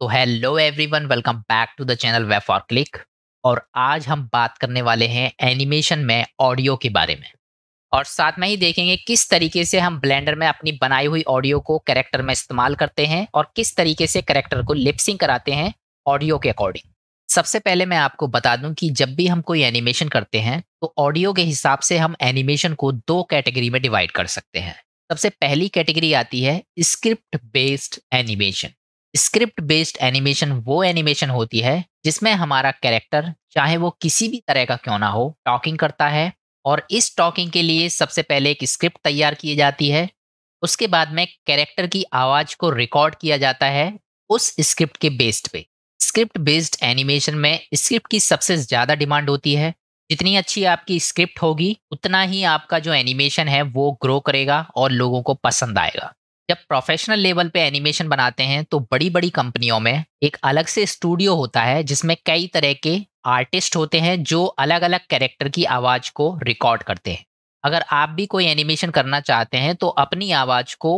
तो hello everyone welcome back to the channel web for click और आज हम बात करने वाले हैं एनिमेशन में ऑडियो के बारे में और साथ में ही देखेंगे किस तरीके से हम ब्लेंडर में अपनी बनाई हुई ऑडियो को कैरेक्टर में इस्तेमाल करते हैं और किस तरीके से करेक्टर को लिपसिंग कराते हैं ऑडियो के अकॉर्डिंग सबसे पहले मैं आपको बता दूं कि जब भी हम कोई एनिमेशन करते हैं तो ऑडियो के हिसाब से हम एनिमेशन को दो कैटेगरी में डिवाइड कर सकते हैं सबसे पहली कैटेगरी आती है script based animation script based animation वो एनिमेशन होती है जिसमें हमारा कैरेक्टर चाहे वो किसी भी तरह का क्यों ना हो टॉकिंग करता है और इस टॉकिंग के लिए सबसे पहले एक स्क्रिप्ट तैयार की जाती है उसके बाद में कैरेक्टर की आवाज़ को रिकॉर्ड किया जाता है उस स्क्रिप्ट के बेस्ड पे स्क्रिप्ट बेस्ड एनिमेशन में स्क्रिप्ट की सबसे ज़्यादा डिमांड होती है जितनी अच्छी आपकी स्क्रिप्ट होगी उतना ही आपका जो एनिमेशन है वो ग्रो करेगा और लोगों को पसंद आएगा जब प्रोफेशनल लेवल पे एनिमेशन बनाते हैं तो बड़ी बड़ी कंपनियों में एक अलग से स्टूडियो होता है जिसमें कई तरह के आर्टिस्ट होते हैं जो अलग अलग कैरेक्टर की आवाज़ को रिकॉर्ड करते हैं अगर आप भी कोई एनिमेशन करना चाहते हैं तो अपनी आवाज़ को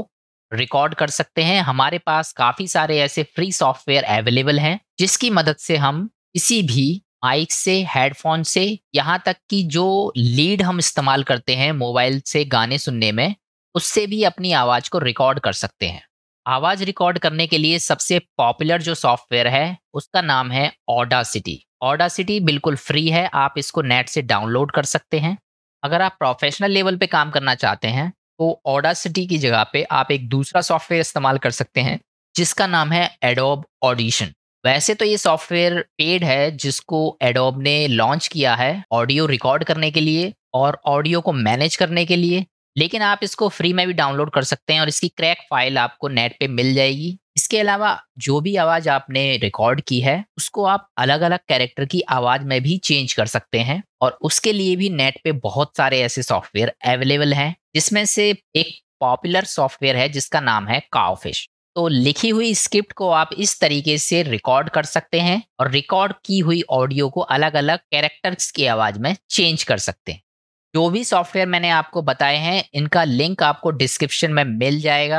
रिकॉर्ड कर सकते हैं हमारे पास काफ़ी सारे ऐसे फ्री सॉफ्टवेयर अवेलेबल हैं जिसकी मदद से हम किसी भी माइक से हेडफोन से यहाँ तक कि जो लीड हम इस्तेमाल करते हैं मोबाइल से गाने सुनने में उससे भी अपनी आवाज़ को रिकॉर्ड कर सकते हैं आवाज़ रिकॉर्ड करने के लिए सबसे पॉपुलर जो सॉफ्टवेयर है उसका नाम है सिटी ऑडा सिटी बिल्कुल फ्री है आप इसको नेट से डाउनलोड कर सकते हैं अगर आप प्रोफेशनल लेवल पे काम करना चाहते हैं तो सिटी की जगह पे आप एक दूसरा सॉफ्टवेयर इस्तेमाल कर सकते हैं जिसका नाम है एडोब ऑडिशन वैसे तो ये सॉफ्टवेयर पेड है जिसको एडोब ने लॉन्च किया है ऑडियो रिकॉर्ड करने के लिए और ऑडियो को मैनेज करने के लिए लेकिन आप इसको फ्री में भी डाउनलोड कर सकते हैं और इसकी क्रैक फाइल आपको नेट पे मिल जाएगी इसके अलावा जो भी आवाज़ आपने रिकॉर्ड की है उसको आप अलग अलग कैरेक्टर की आवाज़ में भी चेंज कर सकते हैं और उसके लिए भी नेट पे बहुत सारे ऐसे सॉफ्टवेयर अवेलेबल हैं जिसमें से एक पॉपुलर सॉफ्टवेयर है जिसका नाम है काओफिश तो लिखी हुई स्क्रिप्ट को आप इस तरीके से रिकॉर्ड कर सकते हैं और रिकॉर्ड की हुई ऑडियो को अलग अलग कैरेक्टर्स की आवाज़ में चेंज कर सकते हैं जो भी सॉफ्टवेयर मैंने आपको बताए हैं इनका लिंक आपको डिस्क्रिप्शन में मिल जाएगा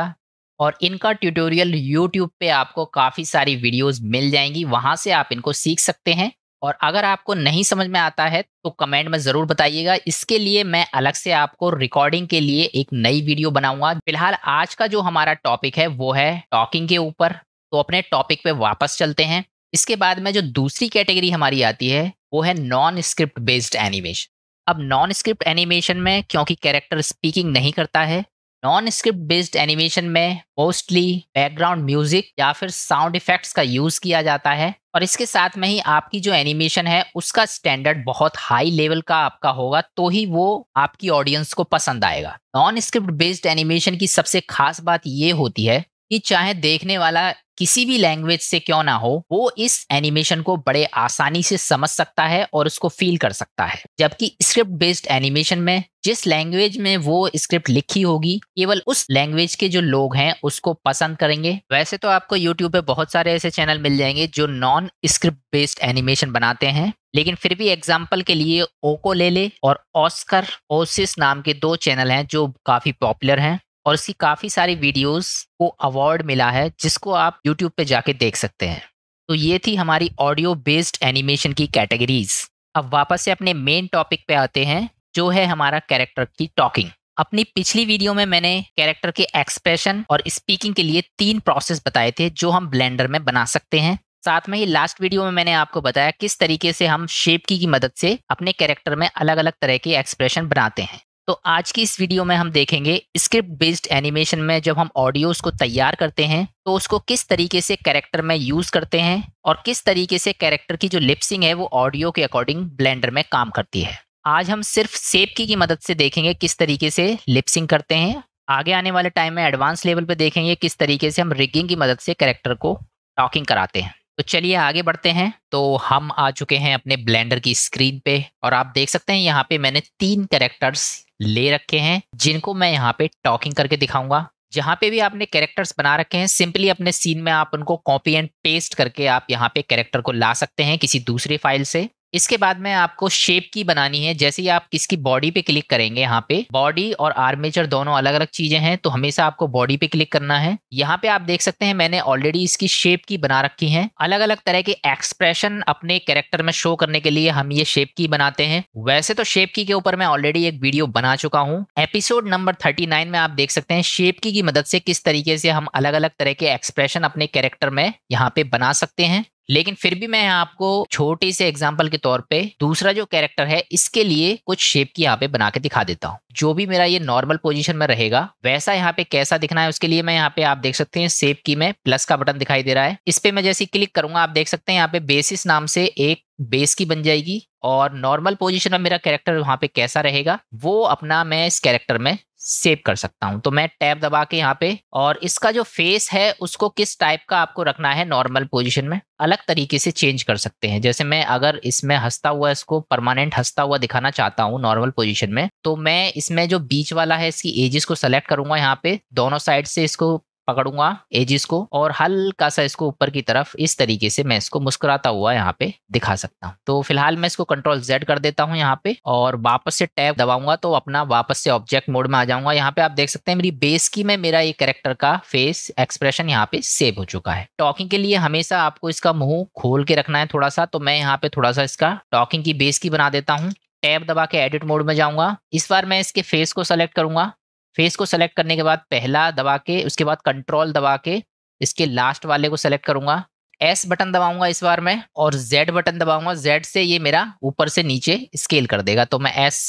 और इनका ट्यूटोरियल यूट्यूब पे आपको काफ़ी सारी वीडियोस मिल जाएंगी वहाँ से आप इनको सीख सकते हैं और अगर आपको नहीं समझ में आता है तो कमेंट में ज़रूर बताइएगा इसके लिए मैं अलग से आपको रिकॉर्डिंग के लिए एक नई वीडियो बनाऊंगा फिलहाल आज का जो हमारा टॉपिक है वो है टॉकिंग के ऊपर तो अपने टॉपिक पर वापस चलते हैं इसके बाद में जो दूसरी कैटेगरी हमारी आती है वो है नॉन स्क्रिप्ट बेस्ड एनिमेशन अब नॉन स्क्रिप्ट एनिमेशन में क्योंकि कैरेक्टर स्पीकिंग नहीं करता है नॉन स्क्रिप्ट बेस्ड एनिमेशन में मोस्टली बैकग्राउंड म्यूजिक या फिर साउंड इफेक्ट्स का यूज किया जाता है और इसके साथ में ही आपकी जो एनिमेशन है उसका स्टैंडर्ड बहुत हाई लेवल का आपका होगा तो ही वो आपकी ऑडियंस को पसंद आएगा नॉन स्क्रिप्ट बेस्ड एनिमेशन की सबसे खास बात ये होती है कि चाहे देखने वाला किसी भी लैंग्वेज से क्यों ना हो वो इस एनिमेशन को बड़े आसानी से समझ सकता है और उसको फील कर सकता है जबकि स्क्रिप्ट बेस्ड एनिमेशन में जिस लैंग्वेज में वो स्क्रिप्ट लिखी होगी केवल उस लैंग्वेज के जो लोग हैं उसको पसंद करेंगे वैसे तो आपको यूट्यूब पे बहुत सारे ऐसे चैनल मिल जाएंगे जो नॉन स्क्रिप्ट बेस्ड एनिमेशन बनाते हैं लेकिन फिर भी एग्जाम्पल के लिए ओको ले ले और ऑस्कर ओसिस नाम के दो चैनल हैं जो काफी पॉपुलर हैं और उसकी काफ़ी सारी वीडियोस को अवार्ड मिला है जिसको आप यूट्यूब पे जाके देख सकते हैं तो ये थी हमारी ऑडियो बेस्ड एनिमेशन की कैटेगरीज अब वापस से अपने मेन टॉपिक पे आते हैं जो है हमारा कैरेक्टर की टॉकिंग अपनी पिछली वीडियो में मैंने कैरेक्टर के एक्सप्रेशन और स्पीकिंग के लिए तीन प्रोसेस बताए थे जो हम ब्लेंडर में बना सकते हैं साथ में ही लास्ट वीडियो में मैंने आपको बताया किस तरीके से हम शेप की, की मदद से अपने कैरेक्टर में अलग अलग तरह के एक्सप्रेशन बनाते हैं तो आज की इस वीडियो में हम देखेंगे स्क्रिप्ट बेस्ड एनिमेशन में जब हम ऑडियोज को तैयार करते हैं तो उसको किस तरीके से कैरेक्टर में यूज़ करते हैं और किस तरीके से कैरेक्टर की जो लिपसिंग है वो ऑडियो के अकॉर्डिंग ब्लेंडर में काम करती है आज हम सिर्फ सेप की, की मदद से देखेंगे किस तरीके से लिपसिंग करते हैं आगे आने वाले टाइम में एडवांस लेवल पे देखेंगे किस तरीके से हम रिगिंग की मदद से कैरेक्टर को टॉकिंग कराते हैं तो चलिए आगे बढ़ते हैं तो हम आ चुके हैं अपने ब्लेंडर की स्क्रीन पे और आप देख सकते हैं यहाँ पे मैंने तीन कैरेक्टर्स ले रखे हैं जिनको मैं यहाँ पे टॉकिंग करके दिखाऊंगा जहां पे भी आपने कैरेक्टर्स बना रखे हैं सिंपली अपने सीन में आप उनको कॉपी एंड पेस्ट करके आप यहाँ पे कैरेक्टर को ला सकते हैं किसी दूसरी फाइल से इसके बाद में आपको शेप की बनानी है जैसे ही आप किसकी बॉडी पे क्लिक करेंगे यहाँ पे बॉडी और आर्मेचर दोनों अलग अलग चीजें हैं तो हमेशा आपको बॉडी पे क्लिक करना है यहाँ पे आप देख सकते हैं मैंने ऑलरेडी इसकी शेप की बना रखी है अलग अलग तरह के एक्सप्रेशन अपने कैरेक्टर में शो करने के लिए हम ये शेप की बनाते हैं वैसे तो शेप की के ऊपर मैं ऑलरेडी एक वीडियो बना चुका हूँ एपिसोड नंबर थर्टी में आप देख सकते हैं शेप की, की मदद से किस तरीके से हम अलग अलग तरह के एक्सप्रेशन अपने कैरेक्टर में यहाँ पे बना सकते हैं लेकिन फिर भी मैं आपको छोटे से एग्जाम्पल के तौर पे दूसरा जो कैरेक्टर है इसके लिए कुछ शेप की यहाँ पे बना के दिखा देता हूँ जो भी मेरा ये नॉर्मल पोजीशन में रहेगा वैसा यहाँ पे कैसा दिखना है उसके लिए मैं यहाँ पे आप देख सकते हैं सेप की में प्लस का बटन दिखाई दे रहा है इस पे मैं जैसे क्लिक करूंगा आप देख सकते हैं यहाँ पे बेसिस नाम से एक बेस की बन जाएगी और नॉर्मल पोजीशन में मेरा कैरेक्टर वहाँ पे कैसा रहेगा वो अपना मैं इस कैरेक्टर में सेव कर सकता हूँ तो मैं टैब दबा के यहाँ पे और इसका जो फेस है उसको किस टाइप का आपको रखना है नॉर्मल पोजीशन में अलग तरीके से चेंज कर सकते हैं जैसे मैं अगर इसमें हंसता हुआ इसको परमानेंट हंसता हुआ दिखाना चाहता हूँ नॉर्मल पोजिशन में तो मैं इसमें जो बीच वाला है इसकी एजिस को सेलेक्ट करूंगा यहाँ पे दोनों साइड से इसको पकड़ूंगा एजिस को और हल्का सा इसको ऊपर की तरफ इस तरीके से मैं इसको मुस्कुराता हुआ यहाँ पे दिखा सकता हूँ तो फिलहाल मैं इसको कंट्रोल जेड कर देता हूँ यहाँ पे और वापस से टैब दबाऊंगा तो अपना वापस से ऑब्जेक्ट मोड में आ जाऊंगा यहाँ पे आप देख सकते हैं मेरी बेस की में मेरा ये कैरेक्टर का फेस एक्सप्रेशन यहाँ पे सेव हो चुका है टॉकिंग के लिए हमेशा आपको इसका मुंह खोल के रखना है थोड़ा सा तो मैं यहाँ पे थोड़ा सा इसका टॉकिंग की बेस की बना देता हूँ टैब दबा के एडिट मोड में जाऊंगा इस बार मैं इसके फेस को सेलेक्ट करूंगा फेस को सेलेक्ट करने के बाद पहला दबा के उसके बाद कंट्रोल दबा के इसके लास्ट वाले को सेलेक्ट करूंगा एस बटन दबाऊंगा इस बार मैं और जेड बटन दबाऊंगा जेड से ये मेरा ऊपर से नीचे स्केल कर देगा तो मैं एस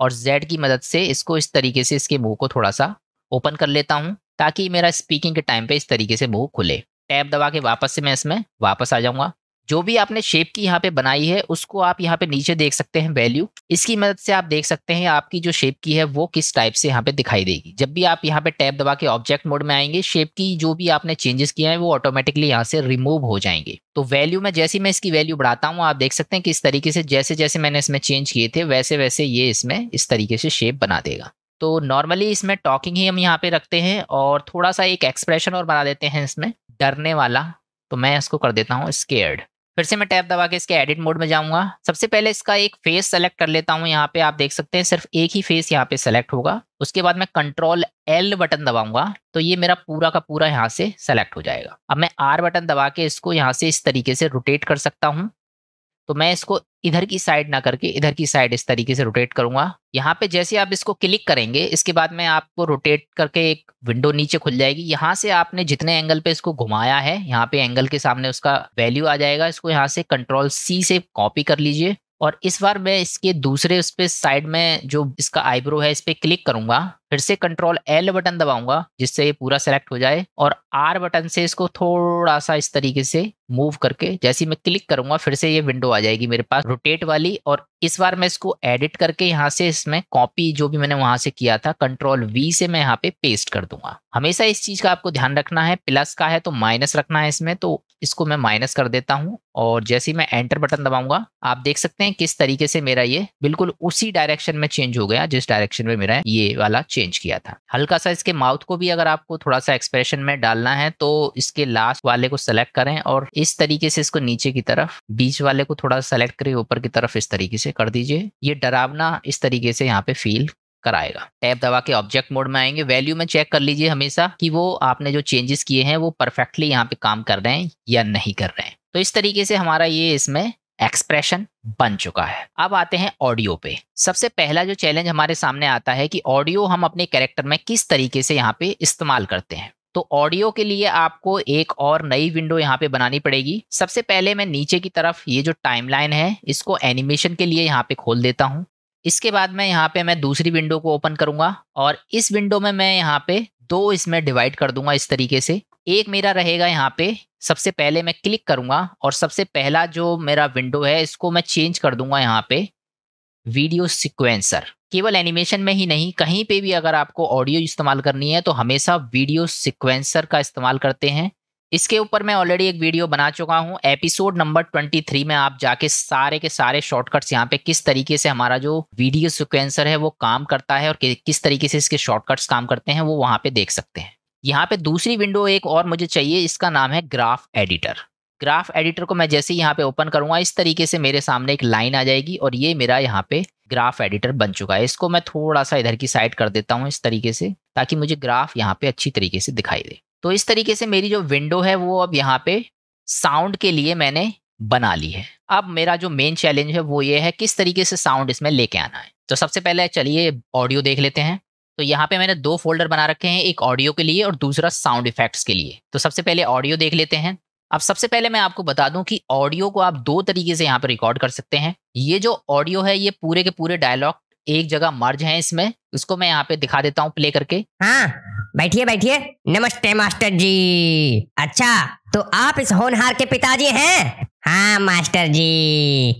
और जेड की मदद से इसको इस तरीके से इसके मुंह को थोड़ा सा ओपन कर लेता हूँ ताकि मेरा स्पीकिंग के टाइम पे इस तरीके से मुंह खुले टैब दबा के वापस से मैं इसमें वापस आ जाऊंगा जो भी आपने शेप की यहाँ पे बनाई है उसको आप यहाँ पे नीचे देख सकते हैं वैल्यू इसकी मदद से आप देख सकते हैं आपकी जो शेप की है वो किस टाइप से यहाँ पे दिखाई देगी जब भी आप यहाँ पे टैब दबा के ऑब्जेक्ट मोड में आएंगे शेप की जो भी आपने चेंजेस किया है वो ऑटोमेटिकली यहाँ से रिमूव हो जाएंगे तो वैल्यू में जैसी मैं इसकी वैल्यू बढ़ाता हूँ आप देख सकते हैं किस तरीके से जैसे जैसे मैंने इसमें चेंज किए थे वैसे वैसे ये इसमें इस तरीके से शेप बना देगा तो नॉर्मली इसमें टॉकिंग ही हम यहाँ पे रखते हैं और थोड़ा सा एक एक्सप्रेशन और बना देते हैं इसमें डरने वाला तो मैं इसको कर देता हूँ स्केयर्ड फिर से मैं टैब दबा के इसके एडिट मोड में जाऊंगा सबसे पहले इसका एक फेस सेलेक्ट कर लेता हूं यहाँ पे आप देख सकते हैं सिर्फ एक ही फेस यहाँ पे सेलेक्ट होगा उसके बाद मैं कंट्रोल एल बटन दबाऊंगा तो ये मेरा पूरा का पूरा यहाँ से सेलेक्ट हो जाएगा अब मैं आर बटन दबा के इसको यहाँ से इस तरीके से रोटेट कर सकता हूँ तो मैं इसको इधर की साइड ना करके इधर की साइड इस तरीके से रोटेट करूंगा यहाँ पे जैसे आप इसको क्लिक करेंगे इसके बाद में आपको रोटेट करके एक विंडो नीचे खुल जाएगी यहाँ से आपने जितने एंगल पे इसको घुमाया है यहाँ पे एंगल के सामने उसका वैल्यू आ जाएगा इसको यहाँ से कंट्रोल सी से कॉपी कर लीजिए और इस बार मैं इसके दूसरे उस पर साइड में जो इसका आईब्रो है इस पर क्लिक करूंगा फिर से कंट्रोल एल बटन दबाऊंगा जिससे ये पूरा सेलेक्ट हो जाए और आर बटन से इसको थोड़ा सा इस तरीके से मूव करके जैसे मैं क्लिक करूंगा फिर से ये विंडो आ जाएगी मेरे पास रोटेट वाली और इस बार मैं इसको एडिट करके यहाँ से इसमें कॉपी जो भी मैंने वहां से किया था कंट्रोल वी से मैं यहाँ पे पेस्ट कर दूंगा हमेशा इस चीज का आपको ध्यान रखना है प्लस का है तो माइनस रखना है इसमें तो इसको मैं माइनस कर देता हूँ और जैसे मैं एंटर बटन दबाऊंगा आप देख सकते हैं किस तरीके से मेरा ये बिल्कुल उसी डायरेक्शन में चेंज हो गया जिस डायरेक्शन में मेरा ये वाला चेंज किया था हल्का सा इसके माउथ को भी अगर आपको थोड़ा सा एक्सप्रेशन में डालना है तो इसके लास्ट वाले को सेलेक्ट करें और इस तरीके से इसको नीचे की तरफ बीच वाले को थोड़ा सेलेक्ट करें ऊपर की तरफ इस तरीके से कर दीजिए ये डरावना इस तरीके से यहाँ पे फील कराएगा टैप दवा के ऑब्जेक्ट मोड में आएंगे वैल्यू में चेक कर लीजिए हमेशा कि वो आपने जो चेंजेस किए हैं वो परफेक्टली यहाँ पे काम कर रहे हैं या नहीं कर रहे हैं तो इस तरीके से हमारा ये इसमें एक्सप्रेशन बन चुका है अब आते हैं ऑडियो पे सबसे पहला जो चैलेंज हमारे सामने आता है कि ऑडियो हम अपने कैरेक्टर में किस तरीके से यहाँ पे इस्तेमाल करते हैं तो ऑडियो के लिए आपको एक और नई विंडो यहाँ पे बनानी पड़ेगी सबसे पहले मैं नीचे की तरफ ये जो टाइमलाइन है इसको एनिमेशन के लिए यहाँ पे खोल देता हूँ इसके बाद में यहाँ पे मैं दूसरी विंडो को ओपन करूंगा और इस विंडो में मैं यहाँ पे दो इसमें डिवाइड कर दूंगा इस तरीके से एक मेरा रहेगा यहाँ पे सबसे पहले मैं क्लिक करूंगा और सबसे पहला जो मेरा विंडो है इसको मैं चेंज कर दूंगा यहाँ पे वीडियो सिक्वेंसर केवल एनिमेशन में ही नहीं कहीं पे भी अगर आपको ऑडियो इस्तेमाल करनी है तो हमेशा वीडियो सिक्वेंसर का इस्तेमाल करते हैं इसके ऊपर मैं ऑलरेडी एक वीडियो बना चुका हूँ एपिसोड नंबर 23 में आप जाके सारे के सारे शॉर्टकट्स यहाँ पे किस तरीके से हमारा जो वीडियो सिक्वेंसर है वो काम करता है और किस तरीके से इसके शॉर्टकट्स काम करते हैं वो वहाँ पे देख सकते हैं यहाँ पे दूसरी विंडो एक और मुझे चाहिए इसका नाम है ग्राफ एडिटर ग्राफ एडिटर को मैं जैसे यहाँ पे ओपन करूंगा इस तरीके से मेरे सामने एक लाइन आ जाएगी और ये मेरा यहाँ पे ग्राफ एडिटर बन चुका है इसको मैं थोड़ा सा इधर की साइड कर देता हूँ इस तरीके से ताकि मुझे ग्राफ यहाँ पे अच्छी तरीके से दिखाई दे तो इस तरीके से मेरी जो विंडो है वो अब यहाँ पे साउंड के लिए मैंने बना ली है अब मेरा जो मेन चैलेंज है वो ये है किस तरीके से साउंड इसमें लेके आना है तो सबसे पहले चलिए ऑडियो देख लेते हैं तो यहाँ पे मैंने दो फोल्डर बना रखे हैं एक ऑडियो के लिए और दूसरा साउंड इफेक्ट्स के लिए तो सबसे पहले ऑडियो देख लेते हैं अब सबसे पहले मैं आपको बता दूं कि ऑडियो को आप दो तरीके से यहाँ पे रिकॉर्ड कर सकते हैं ये जो ऑडियो है ये पूरे के पूरे डायलॉग एक जगह मर्ज है इसमें उसको मैं यहाँ पे दिखा देता हूँ प्ले करके हाँ बैठिए बैठिए नमस्ते मास्टर जी अच्छा तो आप इस होनहार के पिताजी हैं हाँ मास्टर जी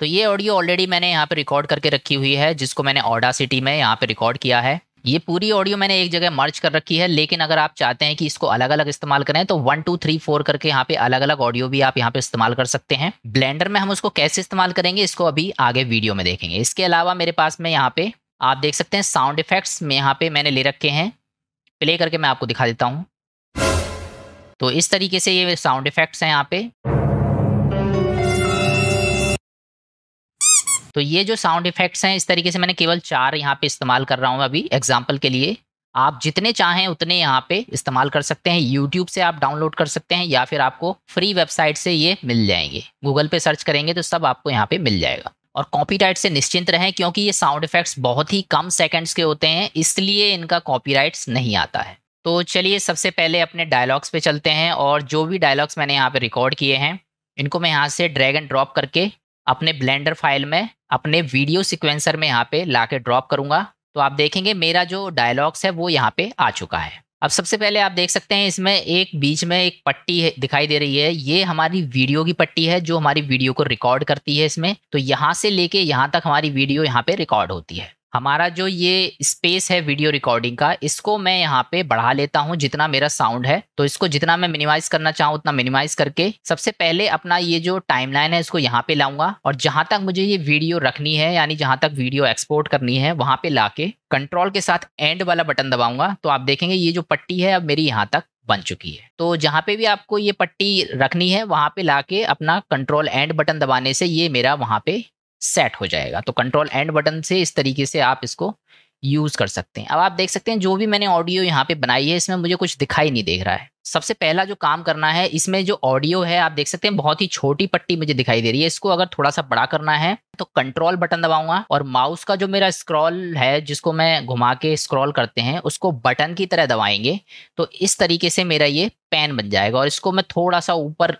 तो ये ऑडियो ऑलरेडी मैंने यहाँ पे रिकॉर्ड करके रखी हुई है जिसको मैंने ऑडा सिटी में यहाँ पे रिकॉर्ड किया है ये पूरी ऑडियो मैंने एक जगह मर्ज कर रखी है लेकिन अगर आप चाहते हैं कि इसको अलग अलग इस्तेमाल करें तो वन टू थ्री फोर करके यहाँ पे अलग अलग ऑडियो भी आप यहाँ पे इस्तेमाल कर सकते हैं ब्लेंडर में हम उसको कैसे इस्तेमाल करेंगे इसको अभी आगे वीडियो में देखेंगे इसके अलावा मेरे पास में यहाँ पे आप देख सकते हैं साउंड इफेक्ट्स में यहाँ पे मैंने ले रखे हैं प्ले करके मैं आपको दिखा देता हूँ तो इस तरीके से ये साउंड इफेक्ट्स हैं यहाँ पे तो ये जो साउंड इफेक्ट्स हैं इस तरीके से मैंने केवल चार यहाँ पे इस्तेमाल कर रहा हूँ अभी एग्जाम्पल के लिए आप जितने चाहें उतने यहाँ पे इस्तेमाल कर सकते हैं यूट्यूब से आप डाउनलोड कर सकते हैं या फिर आपको फ्री वेबसाइट से ये मिल जाएंगे गूगल पे सर्च करेंगे तो सब आपको यहाँ पे मिल जाएगा और कॉपी से निश्चिंत रहें क्योंकि ये साउंड इफेक्ट्स बहुत ही कम सेकंड्स के होते हैं इसलिए इनका कॉपी नहीं आता है तो चलिए सबसे पहले अपने डायलॉग्स पे चलते हैं और जो भी डायलॉग्स मैंने यहाँ पे रिकॉर्ड किए हैं इनको मैं यहाँ से ड्रैग एंड ड्रॉप करके अपने ब्लेंडर फाइल में अपने वीडियो सिक्वेंसर में यहाँ पे ला ड्रॉप करूंगा तो आप देखेंगे मेरा जो डायलॉग्स है वो यहाँ पे आ चुका है अब सबसे पहले आप देख सकते हैं इसमें एक बीच में एक पट्टी दिखाई दे रही है ये हमारी वीडियो की पट्टी है जो हमारी वीडियो को रिकॉर्ड करती है इसमें तो यहाँ से लेके यहाँ तक हमारी वीडियो यहाँ पे रिकॉर्ड होती है हमारा जो ये स्पेस है वीडियो रिकॉर्डिंग का इसको मैं यहाँ पे बढ़ा लेता हूँ जितना मेरा साउंड है तो इसको जितना मैं मिनिमाइज करना चाहूँ उतना मिनिमाइज करके सबसे पहले अपना ये जो टाइमलाइन है इसको यहाँ पे लाऊंगा और जहाँ तक मुझे ये वीडियो रखनी है यानी जहाँ तक वीडियो एक्सपोर्ट करनी है वहाँ पे ला कंट्रोल के साथ एंड वाला बटन दबाऊंगा तो आप देखेंगे ये जो पट्टी है अब मेरी यहाँ तक बन चुकी है तो जहाँ पे भी आपको ये पट्टी रखनी है वहाँ पे लाके अपना कंट्रोल एंड बटन दबाने से ये मेरा वहाँ पे सेट हो जाएगा तो कंट्रोल एंड बटन से इस तरीके से आप इसको यूज़ कर सकते हैं अब आप देख सकते हैं जो भी मैंने ऑडियो यहाँ पे बनाई है इसमें मुझे कुछ दिखाई नहीं देख रहा है सबसे पहला जो काम करना है इसमें जो ऑडियो है आप देख सकते हैं बहुत ही छोटी पट्टी मुझे दिखाई दे रही है इसको अगर थोड़ा सा बड़ा करना है तो कंट्रोल बटन दबाऊंगा और माउस का जो मेरा स्क्रॉल है जिसको मैं घुमा के स्क्रॉल करते हैं उसको बटन की तरह दबाएंगे तो इस तरीके से मेरा ये पेन बन जाएगा और इसको मैं थोड़ा सा ऊपर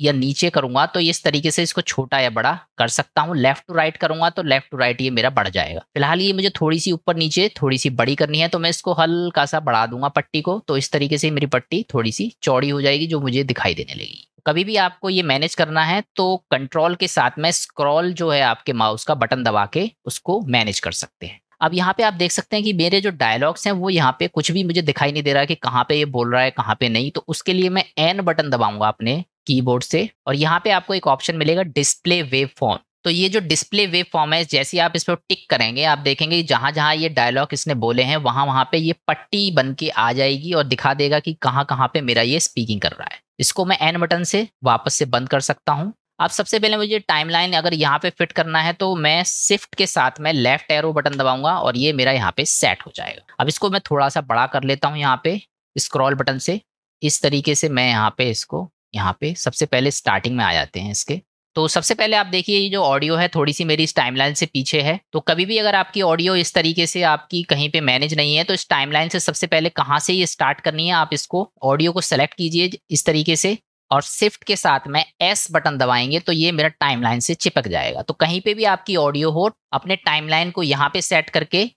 या नीचे करूंगा तो इस तरीके से इसको छोटा या बड़ा कर सकता हूँ लेफ्ट टू राइट करूंगा तो लेफ्ट टू राइट ये मेरा बढ़ जाएगा फिलहाल ये मुझे थोड़ी सी ऊपर नीचे थोड़ी सी बड़ी करनी है तो मैं इसको हल्का सा बढ़ा दूंगा पट्टी को तो इस तरीके से मेरी पट्टी थोड़ी सी चौड़ी हो जाएगी जो मुझे दिखाई देने लगेगी कभी भी आपको ये मैनेज करना है तो कंट्रोल के साथ में स्क्रॉल जो है आपके माउस का बटन दबा के उसको मैनेज कर सकते हैं अब यहाँ पे आप देख सकते हैं कि मेरे जो डायलॉग्स हैं वो यहाँ पे कुछ भी मुझे दिखाई नहीं दे रहा है कि कहाँ पे ये बोल रहा है कहाँ पे नहीं तो उसके लिए मैं एन बटन दबाऊंगा अपने कीबोर्ड से और यहाँ पे आपको एक ऑप्शन मिलेगा डिस्प्ले वेव फॉर्म तो ये जो डिस्प्ले वेव फॉर्म है जैसे आप इस पर टिक करेंगे आप देखेंगे जहाँ जहाँ ये डायलॉग इसने बोले हैं वहाँ वहाँ पे ये पट्टी बन के आ जाएगी और दिखा देगा कि कहाँ कहाँ पे मेरा ये स्पीकिंग कर रहा है इसको मैं एन बटन से वापस से बंद कर सकता हूँ आप सबसे पहले मुझे टाइमलाइन अगर यहाँ पे फिट करना है तो मैं शिफ्ट के साथ में लेफ्ट एरो बटन दबाऊंगा और ये मेरा यहाँ पे सेट हो जाएगा अब इसको मैं थोड़ा सा बड़ा कर लेता हूँ यहाँ पे स्क्रॉल बटन से इस तरीके से मैं यहाँ पे इसको यहाँ पे सबसे पहले स्टार्टिंग में आ जाते हैं इसके तो सबसे पहले आप देखिए ये जो ऑडियो है थोड़ी सी मेरी इस टाइमलाइन से पीछे है तो कभी भी अगर आपकी ऑडियो इस तरीके से आपकी कहीं पे मैनेज नहीं है तो इस टाइमलाइन से सबसे पहले कहाँ से ये स्टार्ट करनी है आप इसको ऑडियो को सेलेक्ट कीजिए इस तरीके से और शिफ्ट के साथ में एस बटन दबाएंगे तो ये मेरा टाइमलाइन से चिपक जाएगा तो कहीं पे भी आपकी ऑडियो हो अपने टाइमलाइन को यहाँ पे सेट करके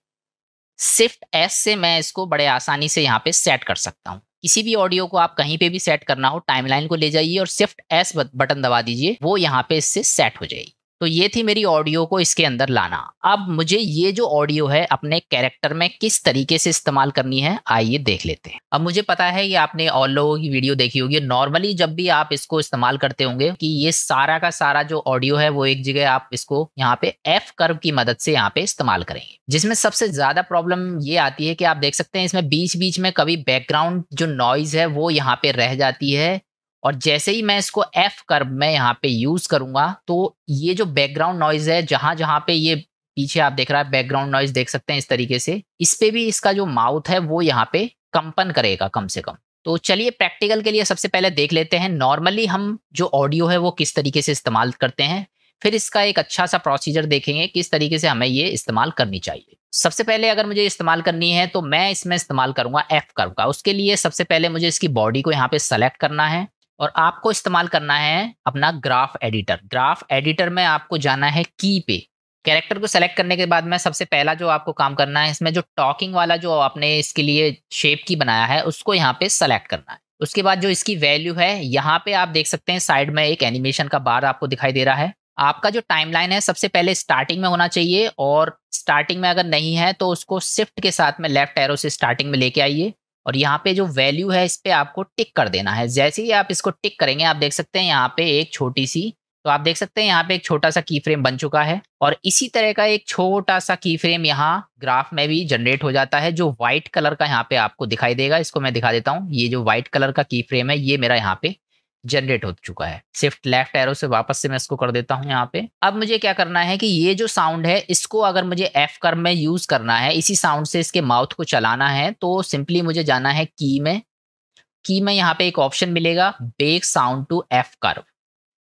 शिफ्ट एस से मैं इसको बड़े आसानी से यहाँ पे सेट कर सकता हूँ किसी भी ऑडियो को आप कहीं पे भी सेट करना हो टाइमलाइन को ले जाइए और शिफ्ट एस बटन दबा दीजिए वो यहाँ पे इससे सेट हो जाएगी तो ये थी मेरी ऑडियो को इसके अंदर लाना अब मुझे ये जो ऑडियो है अपने कैरेक्टर में किस तरीके से इस्तेमाल करनी है आइए देख लेते हैं अब मुझे पता है ये आपने और लोगों की वीडियो देखी होगी नॉर्मली जब भी आप इसको इस्तेमाल करते होंगे कि ये सारा का सारा जो ऑडियो है वो एक जगह आप इसको यहाँ पे एफ कर्व की मदद से यहाँ पे इस्तेमाल करेंगे जिसमें सबसे ज्यादा प्रॉब्लम ये आती है कि आप देख सकते हैं इसमें बीच बीच में कभी बैकग्राउंड जो नॉइज है वो यहाँ पे रह जाती है और जैसे ही मैं इसको एफ कर्व में यहाँ पे यूज करूंगा तो ये जो बैकग्राउंड नॉइज है जहां जहां पे ये पीछे आप देख रहा है बैकग्राउंड नॉइज देख सकते हैं इस तरीके से इस पे भी इसका जो माउथ है वो यहाँ पे कंपन करेगा कम से कम तो चलिए प्रैक्टिकल के लिए सबसे पहले देख लेते हैं नॉर्मली हम जो ऑडियो है वो किस तरीके से इस्तेमाल करते हैं फिर इसका एक अच्छा सा प्रोसीजर देखेंगे किस तरीके से हमें ये इस्तेमाल करनी चाहिए सबसे पहले अगर मुझे इस्तेमाल करनी है तो मैं इसमें इस्तेमाल करूंगा एफ कर्व का उसके लिए सबसे पहले मुझे इसकी बॉडी को यहाँ पे सेलेक्ट करना है और आपको इस्तेमाल करना है अपना ग्राफ एडिटर ग्राफ एडिटर में आपको जाना है की पे कैरेक्टर को सेलेक्ट करने के बाद में सबसे पहला जो आपको काम करना है इसमें जो टॉकिंग वाला जो आपने इसके लिए शेप की बनाया है उसको यहाँ पे सेलेक्ट करना है उसके बाद जो इसकी वैल्यू है यहाँ पे आप देख सकते हैं साइड में एक एनिमेशन का बार आपको दिखाई दे रहा है आपका जो टाइमलाइन है सबसे पहले स्टार्टिंग में होना चाहिए और स्टार्टिंग में अगर नहीं है तो उसको शिफ्ट के साथ में लेफ्ट एरो से स्टार्टिंग में लेके आइए और यहाँ पे जो वैल्यू है इस पर आपको टिक कर देना है जैसे ही आप इसको टिक करेंगे आप देख सकते हैं यहाँ पे एक छोटी सी तो आप देख सकते हैं यहाँ पे एक छोटा सा की फ्रेम बन चुका है और इसी तरह का एक छोटा सा की फ्रेम यहाँ ग्राफ में भी जनरेट हो जाता है जो व्हाइट कलर का यहाँ पे आपको दिखाई देगा इसको मैं दिखा देता हूँ ये जो व्हाइट कलर का की फ्रेम है ये मेरा यहाँ पे जनरेट हो चुका है शिफ्ट लेफ्ट एरो से वापस से मैं इसको कर देता हूँ यहाँ पे अब मुझे क्या करना है कि ये जो साउंड है इसको अगर मुझे एफ कर में यूज करना है इसी साउंड से इसके माउथ को चलाना है तो सिंपली मुझे जाना है की में की में यहाँ पे एक ऑप्शन मिलेगा bake sound to F curve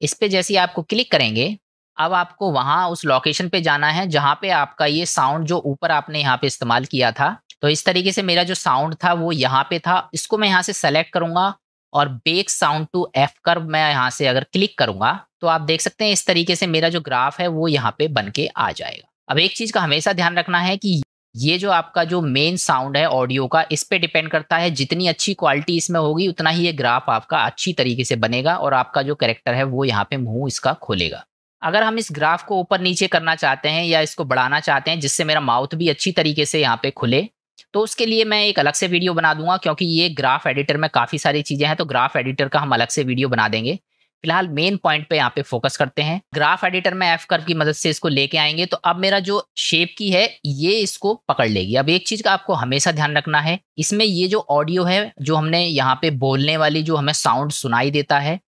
इस पर जैसे आपको क्लिक करेंगे अब आपको वहाँ उस लोकेशन पे जाना है जहाँ पे आपका ये साउंड जो ऊपर आपने यहाँ पे इस्तेमाल किया था तो इस तरीके से मेरा जो साउंड था वो यहाँ पे था इसको मैं यहाँ से सेलेक्ट करूंगा और bake sound to F curve मैं यहाँ से अगर क्लिक करूंगा तो आप देख सकते हैं इस तरीके से मेरा जो ग्राफ है वो यहाँ पे बन के आ जाएगा अब एक चीज़ का हमेशा ध्यान रखना है कि ये जो आपका जो मेन साउंड है ऑडियो का इस पे डिपेंड करता है जितनी अच्छी क्वालिटी इसमें होगी उतना ही ये ग्राफ आपका अच्छी तरीके से बनेगा और आपका जो करेक्टर है वो यहाँ पे मुंह इसका खोलेगा अगर हम इस ग्राफ को ऊपर नीचे करना चाहते हैं या इसको बढ़ाना चाहते हैं जिससे मेरा माउथ भी अच्छी तरीके से यहाँ पे खुले तो उसके लिए मैं एक अलग से वीडियो बना दूंगा क्योंकि ये ग्राफ एडिटर में काफ़ी सारी चीज़ें हैं तो ग्राफ एडिटर का हम अलग से वीडियो बना देंगे फिलहाल मेन पॉइंट पे यहाँ पे फोकस करते हैं ग्राफ एडिटर में एफ कर्व की मदद से इसको लेके आएंगे तो अब मेरा जो शेप की है ये इसको पकड़ लेगी अब एक चीज़ का आपको हमेशा ध्यान रखना है इसमें ये जो ऑडियो है जो हमने यहाँ पे बोलने वाली जो हमें साउंड सुनाई देता है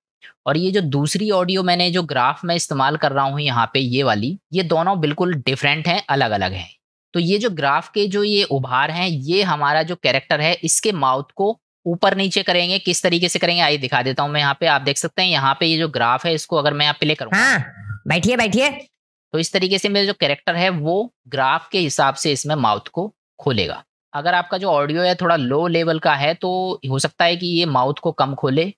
और ये जो दूसरी ऑडियो मैंने जो ग्राफ में इस्तेमाल कर रहा हूँ यहाँ पे ये वाली ये दोनों बिल्कुल डिफरेंट हैं अलग अलग हैं तो ये जो ग्राफ के जो ये उभार हैं ये हमारा जो कैरेक्टर है इसके माउथ को ऊपर नीचे करेंगे किस तरीके से करेंगे आइए दिखा देता हूं मैं यहाँ पे आप देख सकते हैं यहाँ पे ये जो ग्राफ है इसको अगर मैं यहाँ प्ले करूँ हाँ, बैठिए बैठिए तो इस तरीके से मेरा जो कैरेक्टर है वो ग्राफ के हिसाब से इसमें माउथ को खोलेगा अगर आपका जो ऑडियो है थोड़ा लो लेवल का है तो हो सकता है कि ये माउथ को कम खोले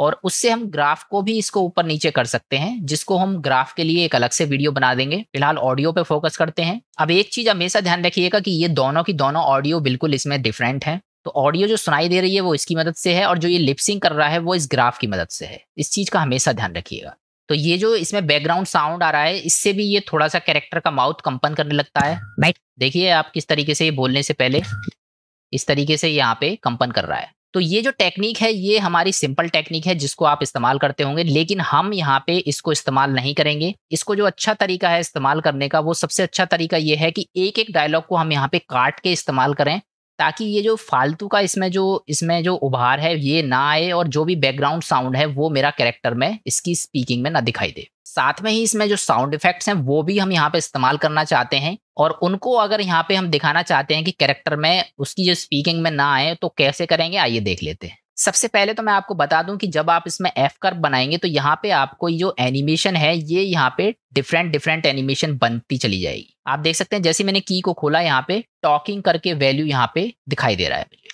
और उससे हम ग्राफ को भी इसको ऊपर नीचे कर सकते हैं जिसको हम ग्राफ के लिए एक अलग से वीडियो बना देंगे फिलहाल ऑडियो पे फोकस करते हैं अब एक चीज हमेशा ध्यान रखिएगा कि ये दोनों की दोनों ऑडियो बिल्कुल इसमें डिफरेंट है तो ऑडियो जो सुनाई दे रही है वो इसकी मदद से है और जो ये लिपसिंग कर रहा है वो इस ग्राफ की मदद से है इस चीज का हमेशा ध्यान रखिएगा तो ये जो इसमें बैकग्राउंड साउंड आ रहा है इससे भी ये थोड़ा सा कैरेक्टर का माउथ कंपन करने लगता है देखिए आप किस तरीके से ये बोलने से पहले इस तरीके से यहाँ पे कंपन कर रहा है तो ये जो टेक्निक है ये हमारी सिंपल टेक्निक है जिसको आप इस्तेमाल करते होंगे लेकिन हम यहाँ पे इसको इस्तेमाल नहीं करेंगे इसको जो अच्छा तरीका है इस्तेमाल करने का वो सबसे अच्छा तरीका ये है कि एक एक डायलॉग को हम यहाँ पे काट के इस्तेमाल करें ताकि ये जो फालतू का इसमें जो इसमें जो उभार है ये ना आए और जो भी बैकग्राउंड साउंड है वो मेरा कैरेक्टर में इसकी स्पीकिंग में ना दिखाई दे साथ में ही इसमें जो साउंड इफेक्ट्स हैं वो भी हम यहाँ पे इस्तेमाल करना चाहते हैं और उनको अगर यहाँ पे हम दिखाना चाहते हैं कि कैरेक्टर में उसकी जो स्पीकिंग में ना आए तो कैसे करेंगे आइए देख लेते हैं सबसे पहले तो मैं आपको बता दूं कि जब आप इसमें एफ कर बनाएंगे तो यहाँ पे आपको जो एनिमेशन है ये यहाँ पे डिफरेंट डिफरेंट एनिमेशन बनती चली जाएगी आप देख सकते हैं जैसे मैंने की को खोला यहाँ पे टॉकिंग करके वैल्यू यहाँ पे दिखाई दे रहा है मुझे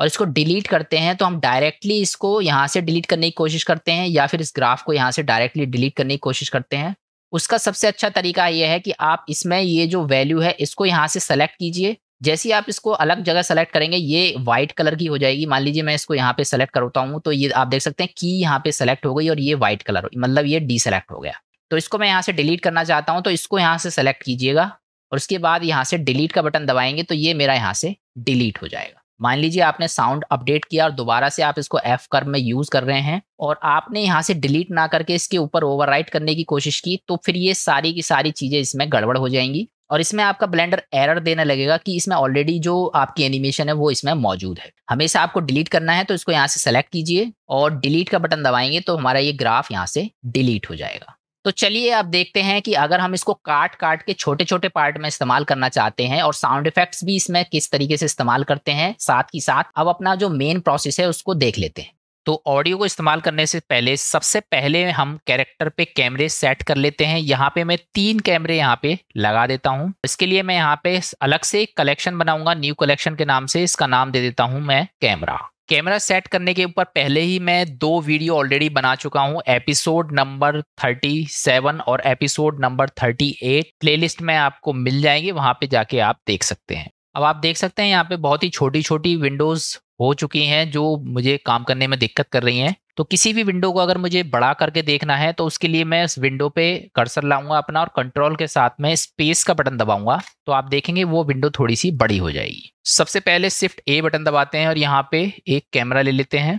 और इसको डिलीट करते हैं तो हम डायरेक्टली इसको यहाँ से डिलीट करने की कोशिश करते हैं या फिर इस ग्राफ को यहाँ से डायरेक्टली डिलीट करने की कोशिश करते हैं उसका सबसे अच्छा तरीका यह है कि आप इसमें ये जो वैल्यू है इसको यहाँ से सेलेक्ट कीजिए जैसे ही आप इसको अलग जगह सेलेक्ट करेंगे ये व्हाइट कलर की हो जाएगी मान लीजिए मैं इसको यहाँ पे सेलेक्ट करता हूँ तो ये आप देख सकते हैं की यहाँ पे सेलेक्ट हो गई और ये व्हाइट कलर मतलब ये डीसेलेक्ट हो गया तो इसको मैं यहाँ से डिलीट करना चाहता हूँ तो इसको यहाँ से सेलेक्ट कीजिएगा और उसके बाद यहाँ से डिलीट का बटन दबाएंगे तो ये मेरा यहाँ से डिलीट हो जाएगा मान लीजिए आपने साउंड अपडेट किया और दोबारा से आप इसको एफ कर में यूज़ कर रहे हैं और आपने यहाँ से डिलीट ना करके इसके ऊपर ओवरराइट करने की कोशिश की तो फिर ये सारी की सारी चीज़ें इसमें गड़बड़ हो जाएंगी और इसमें आपका ब्लेंडर एरर देने लगेगा कि इसमें ऑलरेडी जो आपकी एनिमेशन है वो इसमें मौजूद है हमेशा आपको डिलीट करना है तो इसको यहाँ से सेलेक्ट कीजिए और डिलीट का बटन दबाएंगे तो हमारा ये ग्राफ यहाँ से डिलीट हो जाएगा तो चलिए आप देखते हैं कि अगर हम इसको काट काट के छोटे छोटे पार्ट में इस्तेमाल करना चाहते हैं और साउंड इफेक्ट्स भी इसमें किस तरीके से इस्तेमाल करते हैं साथ ही साथ अब अपना जो मेन प्रोसेस है उसको देख लेते हैं तो ऑडियो को इस्तेमाल करने से पहले सबसे पहले हम कैरेक्टर पे कैमरे सेट कर लेते हैं यहाँ पे मैं तीन कैमरे यहाँ पे लगा देता हूँ इसके लिए मैं यहाँ पे अलग से एक कलेक्शन बनाऊंगा न्यू कलेक्शन के नाम से इसका नाम दे देता हूँ मैं कैमरा कैमरा सेट करने के ऊपर पहले ही मैं दो वीडियो ऑलरेडी बना चुका हूँ एपिसोड नंबर 37 और एपिसोड नंबर 38 प्लेलिस्ट में आपको मिल जाएंगे वहाँ पे जाके आप देख सकते हैं अब आप देख सकते हैं यहाँ पे बहुत ही छोटी छोटी विंडोज हो चुकी हैं जो मुझे काम करने में दिक्कत कर रही हैं तो किसी भी विंडो को अगर मुझे बड़ा करके देखना है तो उसके लिए मैं इस विंडो पे कर्सर लाऊंगा अपना और कंट्रोल के साथ में स्पेस का बटन दबाऊंगा तो आप देखेंगे वो विंडो थोड़ी सी बड़ी हो जाएगी सबसे पहले सिर्फ ए बटन दबाते हैं और यहाँ पे एक कैमरा ले लेते हैं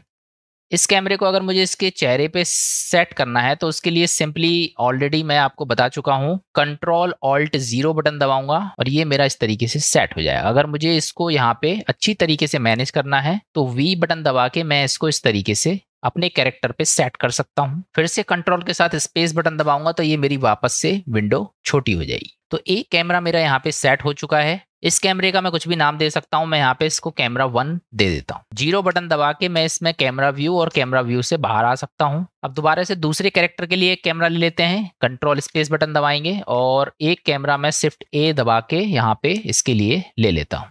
इस कैमरे को अगर मुझे इसके चेहरे पे सेट करना है तो उसके लिए सिंपली ऑलरेडी मैं आपको बता चुका हूँ कंट्रोल ऑल्ट जीरो बटन दबाऊंगा और ये मेरा इस तरीके से सेट हो जाएगा अगर मुझे इसको यहाँ पे अच्छी तरीके से मैनेज करना है तो वी बटन दबा के मैं इसको इस तरीके से अपने कैरेक्टर पे सेट कर सकता हूँ फिर से कंट्रोल के साथ स्पेस बटन दबाऊंगा तो ये मेरी वापस से विंडो छोटी हो जाएगी तो एक कैमरा मेरा यहाँ पे सेट हो चुका है इस कैमरे का मैं कुछ भी नाम दे सकता हूँ मैं यहाँ पे इसको कैमरा वन दे देता हूँ जीरो बटन दबा के मैं इसमें कैमरा व्यू और कैमरा व्यू से बाहर आ सकता हूँ अब दोबारा से दूसरे कैरेक्टर के लिए एक कैमरा ले लेते हैं कंट्रोल स्पेस बटन दबाएंगे और एक कैमरा मैं शिफ्ट ए दबा के यहाँ पे इसके लिए ले लेता हूँ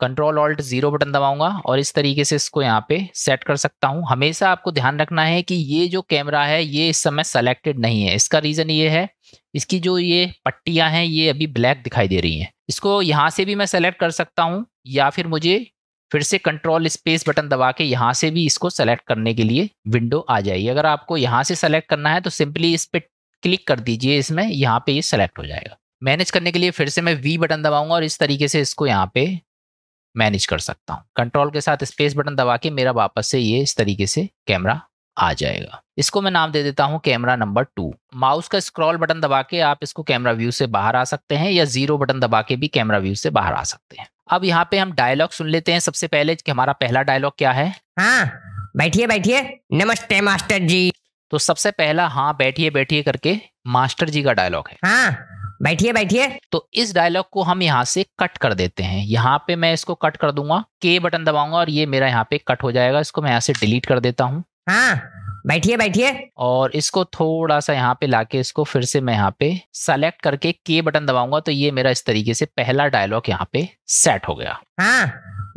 कंट्रोल ऑल्ट जीरो बटन दबाऊंगा और इस तरीके से इसको यहाँ पे सेट कर सकता हूँ हमेशा आपको ध्यान रखना है कि ये जो कैमरा है ये इस समय सेलेक्टेड नहीं है इसका रीज़न ये है इसकी जो ये पट्टियाँ हैं ये अभी ब्लैक दिखाई दे रही हैं इसको यहाँ से भी मैं सेलेक्ट कर सकता हूँ या फिर मुझे फिर से कंट्रोल स्पेस बटन दबा के यहाँ से भी इसको सेलेक्ट करने के लिए विंडो आ जाएगी अगर आपको यहाँ से सेलेक्ट करना है तो सिंपली इस पर क्लिक कर दीजिए इसमें यहाँ पे ये यह सेलेक्ट हो जाएगा मैनेज करने के लिए फिर से मैं वी बटन दबाऊंगा और इस तरीके से इसको यहाँ पे मैनेज कर सकता हूँ कंट्रोल के साथ स्पेस बटन दबा के मेरा वापस से ये इस तरीके से कैमरा आ जाएगा इसको मैं नाम दे देता हूँ कैमरा नंबर टू माउस का स्क्रॉल बटन दबा के आप इसको कैमरा व्यू से बाहर आ सकते हैं या जीरो बटन दबा के भी कैमरा व्यू से बाहर आ सकते हैं अब यहाँ पे हम डायलॉग सुन लेते हैं सबसे पहले कि हमारा पहला डायलॉग क्या है हाँ बैठिए बैठिए नमस्ते मास्टर जी तो सबसे पहला हाँ बैठिए बैठिए करके मास्टर जी का डायलॉग है हाँ बैठिए बैठिए तो इस डायलॉग को हम यहाँ से कट कर देते हैं यहाँ पे मैं इसको कट कर दूंगा के बटन दबाऊंगा और ये मेरा यहाँ पे कट हो जाएगा इसको मैं यहाँ से डिलीट कर देता हूँ हाँ बैठिए बैठिए और इसको थोड़ा सा यहाँ पे लाके इसको फिर से मैं यहाँ पे सेलेक्ट करके के बटन दबाऊंगा तो ये मेरा इस तरीके से पहला डायलॉग यहाँ पे सेट हो गया हाँ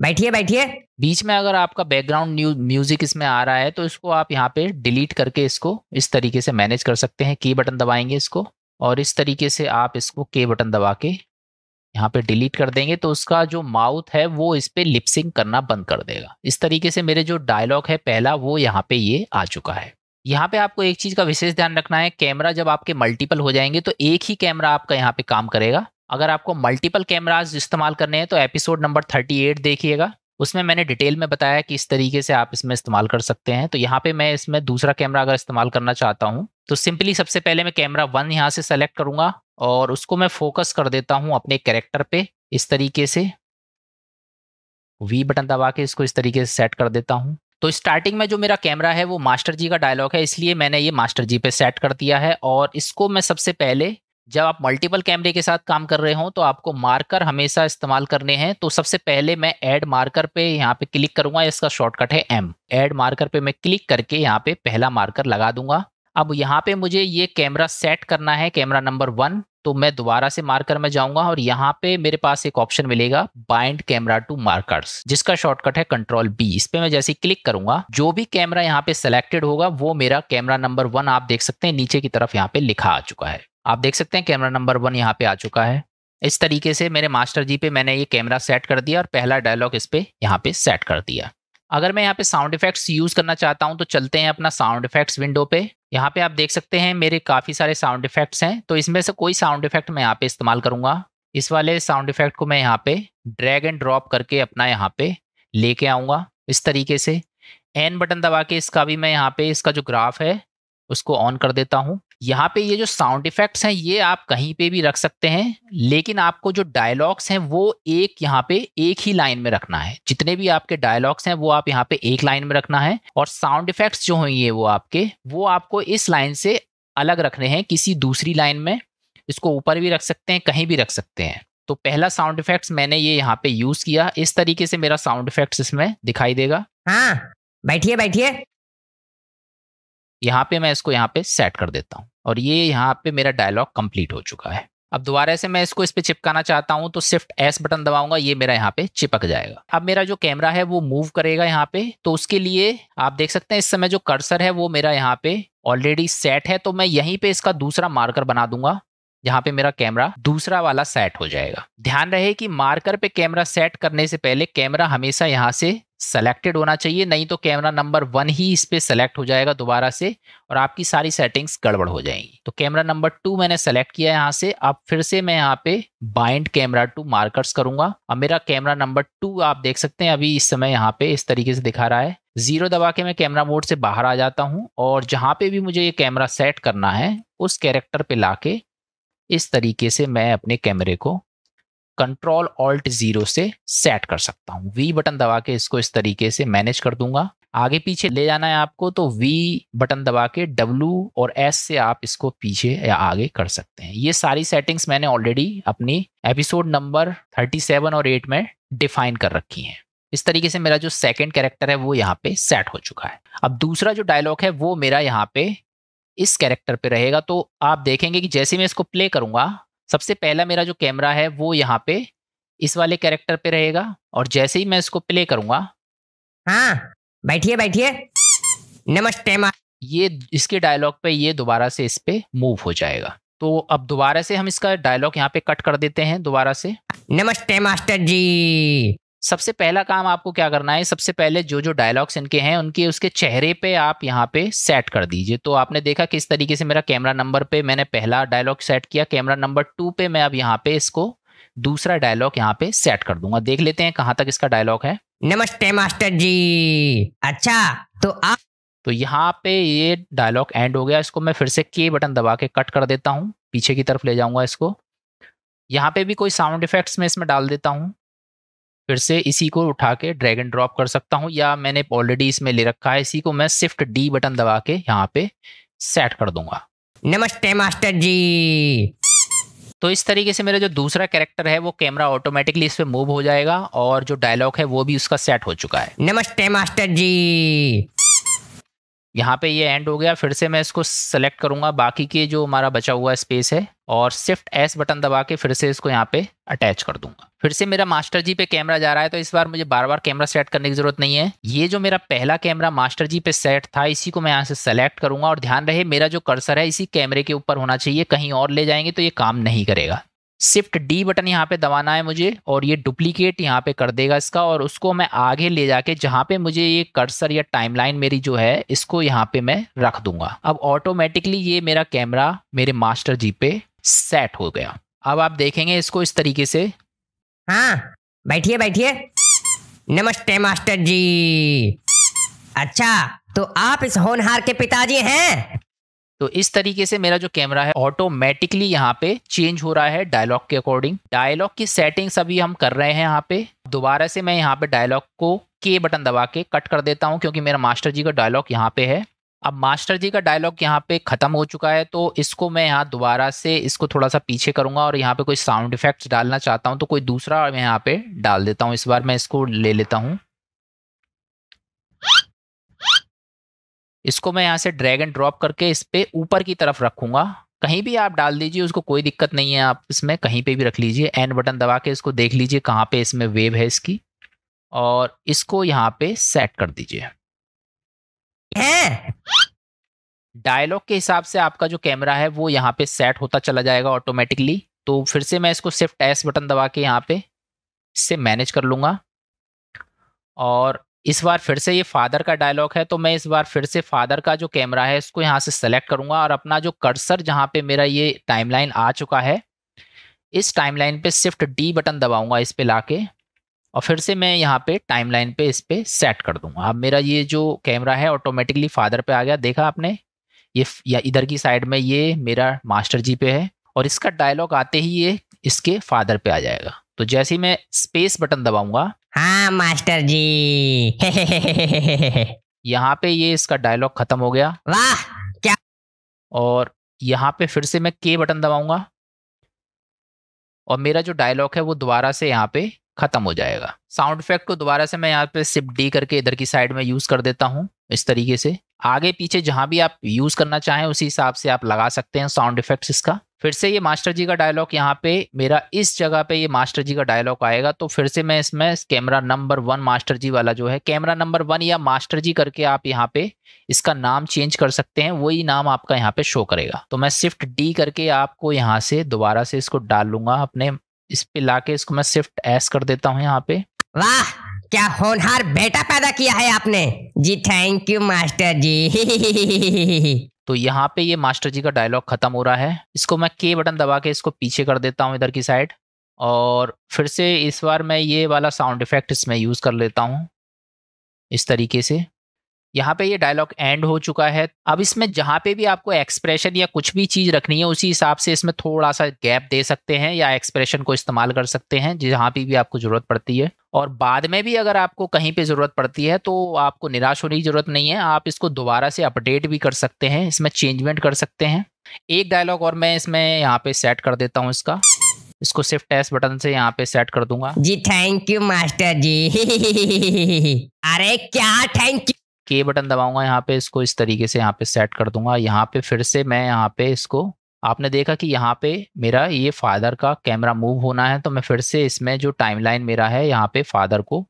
बैठिए बैठिए बीच में अगर आपका बैकग्राउंड म्यूजिक इसमें आ रहा है तो इसको आप यहाँ पे डिलीट करके इसको इस तरीके से मैनेज कर सकते हैं की बटन दबाएंगे इसको और इस तरीके से आप इसको के बटन दबा के यहाँ पे डिलीट कर देंगे तो उसका जो माउथ है वो इस पर लिपसिंग करना बंद कर देगा इस तरीके से मेरे जो डायलॉग है पहला वो यहाँ पे ये आ चुका है यहाँ पे आपको एक चीज़ का विशेष ध्यान रखना है कैमरा जब आपके मल्टीपल हो जाएंगे तो एक ही कैमरा आपका यहाँ पे काम करेगा अगर आपको मल्टीपल कैमराज इस्तेमाल करने हैं तो एपिसोड नंबर थर्टी एट देखिएगा उसमें मैंने डिटेल में बताया कि इस तरीके से आप इसमें इस्तेमाल कर सकते हैं तो यहाँ पे मैं इसमें दूसरा कैमरा अगर इस्तेमाल करना चाहता हूँ तो सिंपली सबसे पहले मैं कैमरा वन यहाँ से सेलेक्ट करूंगा और उसको मैं फोकस कर देता हूँ अपने कैरेक्टर पे इस तरीके से वी बटन दबा के इसको इस तरीके से सेट कर देता हूँ तो स्टार्टिंग में जो मेरा कैमरा है वो मास्टर जी का डायलॉग है इसलिए मैंने ये मास्टर जी पे सेट कर दिया है और इसको मैं सबसे पहले जब आप मल्टीपल कैमरे के साथ काम कर रहे हो तो आपको मार्कर हमेशा इस्तेमाल करने हैं तो सबसे पहले मैं ऐड मार्कर पे यहाँ पे क्लिक करूंगा इसका शॉर्टकट है एम ऐड मार्कर पे मैं क्लिक करके यहाँ पे पहला मार्कर लगा दूंगा अब यहाँ पे मुझे ये कैमरा सेट करना है कैमरा नंबर वन तो मैं दोबारा से मार्कर में जाऊंगा और यहाँ पे मेरे पास एक ऑप्शन मिलेगा बाइंड कैमरा टू मार्कर्स जिसका शॉर्टकट है कंट्रोल बी इस पे मैं जैसे ही क्लिक करूंगा जो भी कैमरा यहाँ पे सिलेक्टेड होगा वो मेरा कैमरा नंबर वन आप देख सकते हैं नीचे की तरफ यहाँ पे लिखा आ चुका है आप देख सकते हैं कैमरा नंबर वन यहाँ पे आ चुका है इस तरीके से मेरे मास्टर जी पे मैंने ये कैमरा सेट कर दिया और पहला डायलॉग इस पे यहाँ पे सेट कर दिया अगर मैं यहाँ पे साउंड इफेक्ट्स यूज करना चाहता हूँ तो चलते हैं अपना साउंड इफेक्ट्स विंडो पे यहाँ पे आप देख सकते हैं मेरे काफ़ी सारे साउंड इफ़ेक्ट्स हैं तो इसमें से कोई साउंड इफ़ेक्ट मैं यहाँ पे इस्तेमाल करूँगा इस वाले साउंड इफ़ेक्ट को मैं यहाँ पे ड्रैग एंड ड्रॉप करके अपना यहाँ पे लेके आऊँगा इस तरीके से एन बटन दबा के इसका भी मैं यहाँ पे इसका जो ग्राफ है उसको ऑन कर देता हूँ यहाँ पे ये जो साउंड इफेक्ट्स हैं ये आप कहीं पे भी रख सकते हैं लेकिन आपको जो डायलॉग्स हैं वो एक यहाँ पे एक ही लाइन में रखना है जितने भी आपके डायलॉग्स हैं वो आप यहाँ पे एक लाइन में रखना है और साउंड इफेक्ट्स जो होंगे वो आपके वो आपको इस लाइन से अलग रखने हैं किसी दूसरी लाइन में इसको ऊपर भी रख सकते हैं कहीं भी रख सकते हैं तो पहला साउंड इफेक्ट्स मैंने ये यहाँ पे यूज किया इस तरीके से मेरा साउंड इफेक्ट्स इसमें दिखाई देगा हाँ बैठिए बैठिए यहाँ पे मैं इसको यहाँ पे सेट कर देता हूँ और ये यहाँ पे मेरा डायलॉग कंप्लीट हो चुका है अब दोबारा से मैं इसको इस पर चिपकाना चाहता हूँ तो सिर्फ एस बटन दबाऊंगा ये मेरा यहाँ पे चिपक जाएगा अब मेरा जो कैमरा है वो मूव करेगा यहाँ पे तो उसके लिए आप देख सकते हैं इस समय जो कर्सर है वो मेरा यहाँ पे ऑलरेडी सेट है तो मैं यहीं पे इसका दूसरा मार्कर बना दूंगा जहाँ पे मेरा कैमरा दूसरा वाला सेट हो जाएगा ध्यान रहे कि मार्कर पे कैमरा सेट करने से पहले कैमरा हमेशा यहाँ से सेलेक्टेड होना चाहिए नहीं तो कैमरा नंबर वन ही इस पे सेलेक्ट हो जाएगा दोबारा से और आपकी सारी सेटिंग्स गड़बड़ हो जाएंगी तो कैमरा नंबर टू मैंने सेलेक्ट किया यहाँ से अब फिर से मैं यहाँ पे बाइंड कैमरा टू मार्कर्स करूंगा अब मेरा कैमरा नंबर टू आप देख सकते हैं अभी इस समय यहाँ पे इस तरीके से दिखा रहा है जीरो दबा के मैं कैमरा मोड से बाहर आ जाता हूँ और जहाँ पे भी मुझे ये कैमरा सेट करना है उस कैरेक्टर पे लाके इस तरीके से मैं अपने कैमरे को कंट्रोल ऑल्ट जीरो से सेट कर सकता हूँ वी बटन दबा के इसको इस तरीके से मैनेज कर दूंगा आगे पीछे ले जाना है आपको तो वी बटन दबा के डब्लू और एस से आप इसको पीछे या आगे कर सकते हैं ये सारी सेटिंग्स मैंने ऑलरेडी अपनी एपिसोड नंबर 37 और 8 में डिफाइन कर रखी हैं इस तरीके से मेरा जो सेकेंड कैरेक्टर है वो यहाँ पे सेट हो चुका है अब दूसरा जो डायलॉग है वो मेरा यहाँ पे इस कैरेक्टर पे रहेगा तो आप देखेंगे कि जैसे मैं इसको प्ले करूँगा सबसे पहला मेरा जो कैमरा है वो यहाँ पे इस वाले कैरेक्टर पे रहेगा और जैसे ही मैं इसको प्ले करूंगा हाँ बैठिए बैठिए नमस्ते ये इसके डायलॉग पे ये दोबारा से इस पे मूव हो जाएगा तो अब दोबारा से हम इसका डायलॉग यहाँ पे कट कर देते हैं दोबारा से नमस्ते मास्टर जी सबसे पहला काम आपको क्या करना है सबसे पहले जो जो डायलॉग्स इनके हैं उनके उसके चेहरे पे आप यहाँ पे सेट कर दीजिए तो आपने देखा किस तरीके से मेरा कैमरा नंबर पे मैंने पहला डायलॉग सेट किया कैमरा नंबर टू पे मैं अब यहाँ पे इसको दूसरा डायलॉग यहाँ पे सेट कर दूंगा देख लेते हैं कहाँ तक इसका डायलॉग है नमस्ते मास्टर जी अच्छा तो आप तो यहाँ पे ये डायलॉग एंड हो गया इसको मैं फिर से के बटन दबा के कट कर देता हूँ पीछे की तरफ ले जाऊंगा इसको यहाँ पे भी कोई साउंड इफेक्ट्स में इसमें डाल देता हूँ फिर से इसी को उठा के ड्रैग एंड ड्रॉप कर सकता हूँ या मैंने ऑलरेडी इसमें ले रखा है इसी को मैं शिफ्ट डी बटन दबा के यहाँ पे सेट कर दूंगा नमस्ते मास्टर जी तो इस तरीके से मेरा जो दूसरा कैरेक्टर है वो कैमरा ऑटोमेटिकली इस पर मूव हो जाएगा और जो डायलॉग है वो भी उसका सेट हो चुका है नमस्ते मास्टर जी यहाँ पे ये एंड हो गया फिर से मैं इसको सेलेक्ट करूंगा बाकी के जो हमारा बचा हुआ स्पेस है और शिफ्ट एस बटन दबा के फिर से इसको यहाँ पे अटैच कर दूंगा फिर से मेरा मास्टर जी पे कैमरा जा रहा है तो इस बार मुझे बार बार कैमरा सेट करने की जरूरत नहीं है ये जो मेरा पहला कैमरा मास्टर जी पे सेट था इसी को मैं यहाँ से सेलेक्ट करूंगा और ध्यान रहे मेरा जो कर्सर है इसी कैमरे के ऊपर होना चाहिए कहीं और ले जाएंगे तो ये काम नहीं करेगा सिफ्ट डी बटन यहाँ पे दबाना है मुझे और ये डुप्लीकेट यहाँ पे कर देगा इसका और उसको मैं आगे ले जाके जहाँ पे मुझे ये कर्सर या टाइमलाइन मेरी जो है इसको यहाँ पे मैं रख दूंगा अब ऑटोमेटिकली ये मेरा कैमरा मेरे मास्टर जी पे सेट हो गया अब आप देखेंगे इसको इस तरीके से हाँ बैठिए बैठिए नमस्ते मास्टर जी अच्छा तो आप इस होनहार के पिताजी हैं तो इस तरीके से मेरा जो कैमरा है ऑटोमेटिकली यहाँ पे चेंज हो रहा है डायलॉग के अकॉर्डिंग डायलॉग की सेटिंग्स अभी हम कर रहे हैं यहाँ पे दोबारा से मैं यहाँ पे डायलॉग को के बटन दबा के कट कर देता हूँ क्योंकि मेरा मास्टर जी का डायलॉग यहाँ पे है अब मास्टर जी का डायलॉग यहाँ पे ख़त्म हो चुका है तो इसको मैं यहाँ दोबारा से इसको थोड़ा सा पीछे करूँगा और यहाँ पे कोई साउंड इफेक्ट्स डालना चाहता हूँ तो कोई दूसरा मैं यहाँ पे डाल देता हूँ इस बार मैं इसको ले लेता हूँ इसको मैं यहाँ से ड्रैग एंड ड्रॉप करके इस पर ऊपर की तरफ रखूँगा कहीं भी आप डाल दीजिए उसको कोई दिक्कत नहीं है आप इसमें कहीं पे भी रख लीजिए एन बटन दबा के इसको देख लीजिए कहाँ पे इसमें वेव है इसकी और इसको यहाँ पे सेट कर दीजिए डायलॉग के हिसाब से आपका जो कैमरा है वो यहाँ पे सेट होता चला जाएगा ऑटोमेटिकली तो फिर से मैं इसको सिर्फ एस बटन दबा के यहाँ पे इससे मैनेज कर लूँगा और इस बार फिर से ये फादर का डायलॉग है तो मैं इस बार फिर से फादर का जो कैमरा है इसको यहाँ से सेलेक्ट करूँगा और अपना जो कर्सर जहाँ पे मेरा ये टाइमलाइन आ चुका है इस टाइमलाइन पे शिफ्ट डी बटन दबाऊँगा इस पर ला के और फिर से मैं यहाँ पे टाइमलाइन पे इस पर सेट कर दूँगा अब मेरा ये जो कैमरा है ऑटोमेटिकली फादर पर आ गया देखा आपने ये या इधर की साइड में ये मेरा मास्टर जी पे है और इसका डायलॉग आते ही ये इसके फादर पे आ जाएगा तो जैसे ही मैं स्पेस बटन दबाऊंगा हाँ मास्टर जी यहाँ पे ये इसका डायलॉग खत्म हो गया वाह क्या और यहाँ पे फिर से मैं के बटन दबाऊंगा और मेरा जो डायलॉग है वो दोबारा से यहाँ पे खत्म हो जाएगा साउंड इफेक्ट को दोबारा से मैं यहाँ पे सिप डी करके इधर की साइड में यूज कर देता हूँ इस तरीके से आगे पीछे जहां भी आप यूज करना चाहें उसी हिसाब से आप लगा सकते हैं साउंड इफेक्ट्स इसका फिर से ये मास्टर जी का डायलॉग यहाँ पे मेरा इस जगह पे ये मास्टर जी का डायलॉग आएगा तो फिर से मैं इसमें camera number one master ji वाला जो है कैमरा नंबर वन या मास्टर जी करके आप यहाँ पे इसका नाम चेंज कर सकते हैं वही नाम आपका यहाँ पे शो करेगा तो मैं शिफ्ट डी करके आपको यहाँ से दोबारा से इसको डाल लूंगा अपने इस पे लाके इसको मैं शिफ्ट एस कर देता हूँ यहाँ पे वाह क्या होनहार बेटा पैदा किया है आपने जी थैंक यू मास्टर जी तो यहाँ पे ये मास्टर जी का डायलॉग खत्म हो रहा है इसको मैं के बटन दबा के इसको पीछे कर देता हूँ इधर की साइड और फिर से इस बार मैं ये वाला साउंड इफेक्ट इसमें यूज़ कर लेता हूँ इस तरीके से यहाँ पे ये डायलॉग एंड हो चुका है अब इसमें जहाँ पे भी आपको एक्सप्रेशन या कुछ भी चीज़ रखनी है उसी हिसाब से इसमें थोड़ा सा गैप दे सकते हैं या एक्सप्रेशन को इस्तेमाल कर सकते हैं जहाँ पे भी आपको ज़रूरत पड़ती है और बाद में भी अगर आपको कहीं पे ज़रूरत पड़ती है तो आपको निराश होने की ज़रूरत नहीं है आप इसको दोबारा से अपडेट भी कर सकते हैं इसमें चेंजमेंट कर सकते हैं एक डायलॉग और मैं इसमें यहाँ पे सेट कर देता हूँ इसका इसको सिर्फ टेस्ट बटन से यहाँ पे सेट कर दूंगा जी थैंक यू मास्टर जी अरे क्या थैंक यू के बटन दबाऊंगा यहाँ पे इसको इस तरीके से यहाँ पे सेट कर दूंगा यहाँ पे फिर से मैं यहाँ पे इसको आपने देखा कि यहाँ पे मेरा ये फादर का कैमरा मूव होना है तो मैं फिर से इसमें जो टाइमलाइन मेरा है यहाँ पे फादर को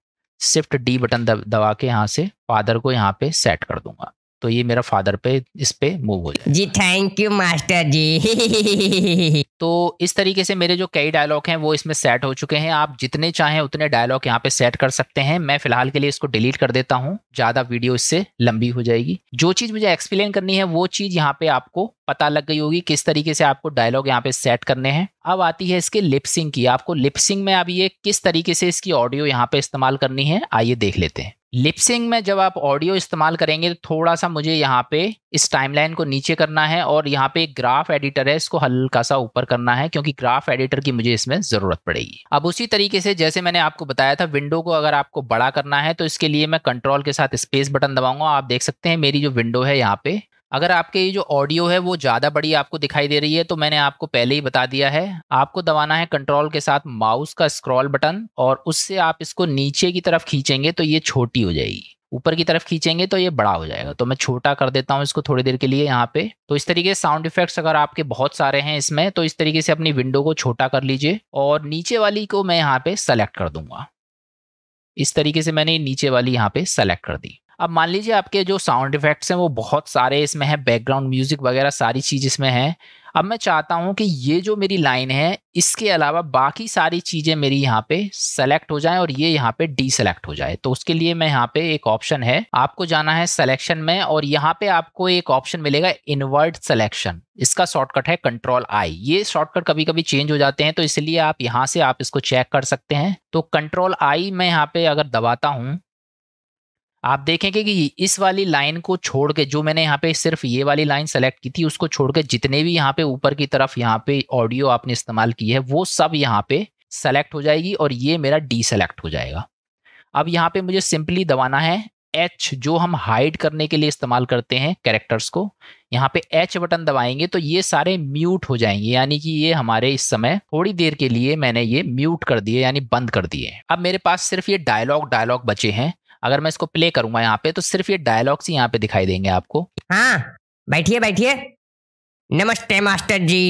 शिफ्ट डी बटन दबा के यहाँ से फादर को यहाँ पे सेट कर दूंगा तो ये मेरा फादर पे इस पे मूव हो जाए जी थैंक यू मास्टर जी तो इस तरीके से मेरे जो कई डायलॉग हैं वो इसमें सेट हो चुके हैं आप जितने चाहें उतने डायलॉग यहाँ पे सेट कर सकते हैं मैं फिलहाल के लिए इसको डिलीट कर देता हूँ ज्यादा वीडियो इससे लंबी हो जाएगी जो चीज मुझे एक्सप्लेन करनी है वो चीज यहाँ पे आपको पता लग गई होगी किस तरीके से आपको डायलॉग यहाँ पे सेट करने हैं अब आती है इसके लिपसिंग की आपको लिपसिंग में अब ये किस तरीके से इसकी ऑडियो यहाँ पे इस्तेमाल करनी है आइए देख लेते हैं लिपसिंग में जब आप ऑडियो इस्तेमाल करेंगे तो थोड़ा सा मुझे यहाँ पे इस टाइमलाइन को नीचे करना है और यहाँ पे ग्राफ एडिटर है इसको हल्का सा ऊपर करना है क्योंकि ग्राफ एडिटर की मुझे इसमें ज़रूरत पड़ेगी अब उसी तरीके से जैसे मैंने आपको बताया था विंडो को अगर आपको बड़ा करना है तो इसके लिए मैं कंट्रोल के साथ स्पेस बटन दबाऊंगा आप देख सकते हैं मेरी जो विंडो है यहाँ पे अगर आपके ये जो ऑडियो है वो ज़्यादा बड़ी आपको दिखाई दे रही है तो मैंने आपको पहले ही बता दिया है आपको दबाना है कंट्रोल के साथ माउस का स्क्रॉल बटन और उससे आप इसको नीचे की तरफ खींचेंगे तो ये छोटी हो जाएगी ऊपर की तरफ खींचेंगे तो ये बड़ा हो जाएगा तो मैं छोटा कर देता हूँ इसको थोड़ी देर के लिए यहाँ पे तो इस तरीके से साउंड इफेक्ट्स अगर आपके बहुत सारे हैं इसमें तो इस तरीके से अपनी विंडो को छोटा कर लीजिए और नीचे वाली को मैं यहाँ पे सेलेक्ट कर दूंगा इस तरीके से मैंने नीचे वाली यहाँ पे सेलेक्ट कर दी अब मान लीजिए आपके जो साउंड इफेक्ट्स हैं वो बहुत सारे इसमें है बैकग्राउंड म्यूजिक वगैरह सारी चीज़ इसमें है अब मैं चाहता हूँ कि ये जो मेरी लाइन है इसके अलावा बाकी सारी चीज़ें मेरी यहाँ पे सेलेक्ट हो जाए और ये यहाँ पे डीसेलेक्ट हो जाए तो उसके लिए मैं यहाँ पे एक ऑप्शन है आपको जाना है सेलेक्शन में और यहाँ पे आपको एक ऑप्शन मिलेगा इनवर्ट सेलेक्शन इसका शॉर्टकट है कंट्रोल आई ये शॉर्टकट कभी कभी चेंज हो जाते हैं तो इसलिए आप यहाँ से आप इसको चेक कर सकते हैं तो कंट्रोल आई मैं यहाँ पे अगर दबाता हूँ आप देखेंगे कि इस वाली लाइन को छोड़ के जो मैंने यहाँ पे सिर्फ ये वाली लाइन सेलेक्ट की थी उसको छोड़ के जितने भी यहाँ पे ऊपर की तरफ यहाँ पे ऑडियो आपने इस्तेमाल की है वो सब यहाँ पे सेलेक्ट हो जाएगी और ये मेरा डी सेलेक्ट हो जाएगा अब यहाँ पे मुझे सिंपली दबाना है एच जो हम हाइड करने के लिए इस्तेमाल करते हैं कैरेक्टर्स को यहाँ पे एच बटन दबाएंगे तो ये सारे म्यूट हो जाएंगे यानी कि ये हमारे इस समय थोड़ी देर के लिए मैंने ये म्यूट कर दिए यानी बंद कर दिए अब मेरे पास सिर्फ ये डायलॉग डायलॉग बचे हैं अगर मैं इसको प्ले करूंगा यहाँ पे तो सिर्फ ये डायलॉग्स ही यहाँ पे दिखाई देंगे आपको हाँ बैठिए बैठिए नमस्ते मास्टर जी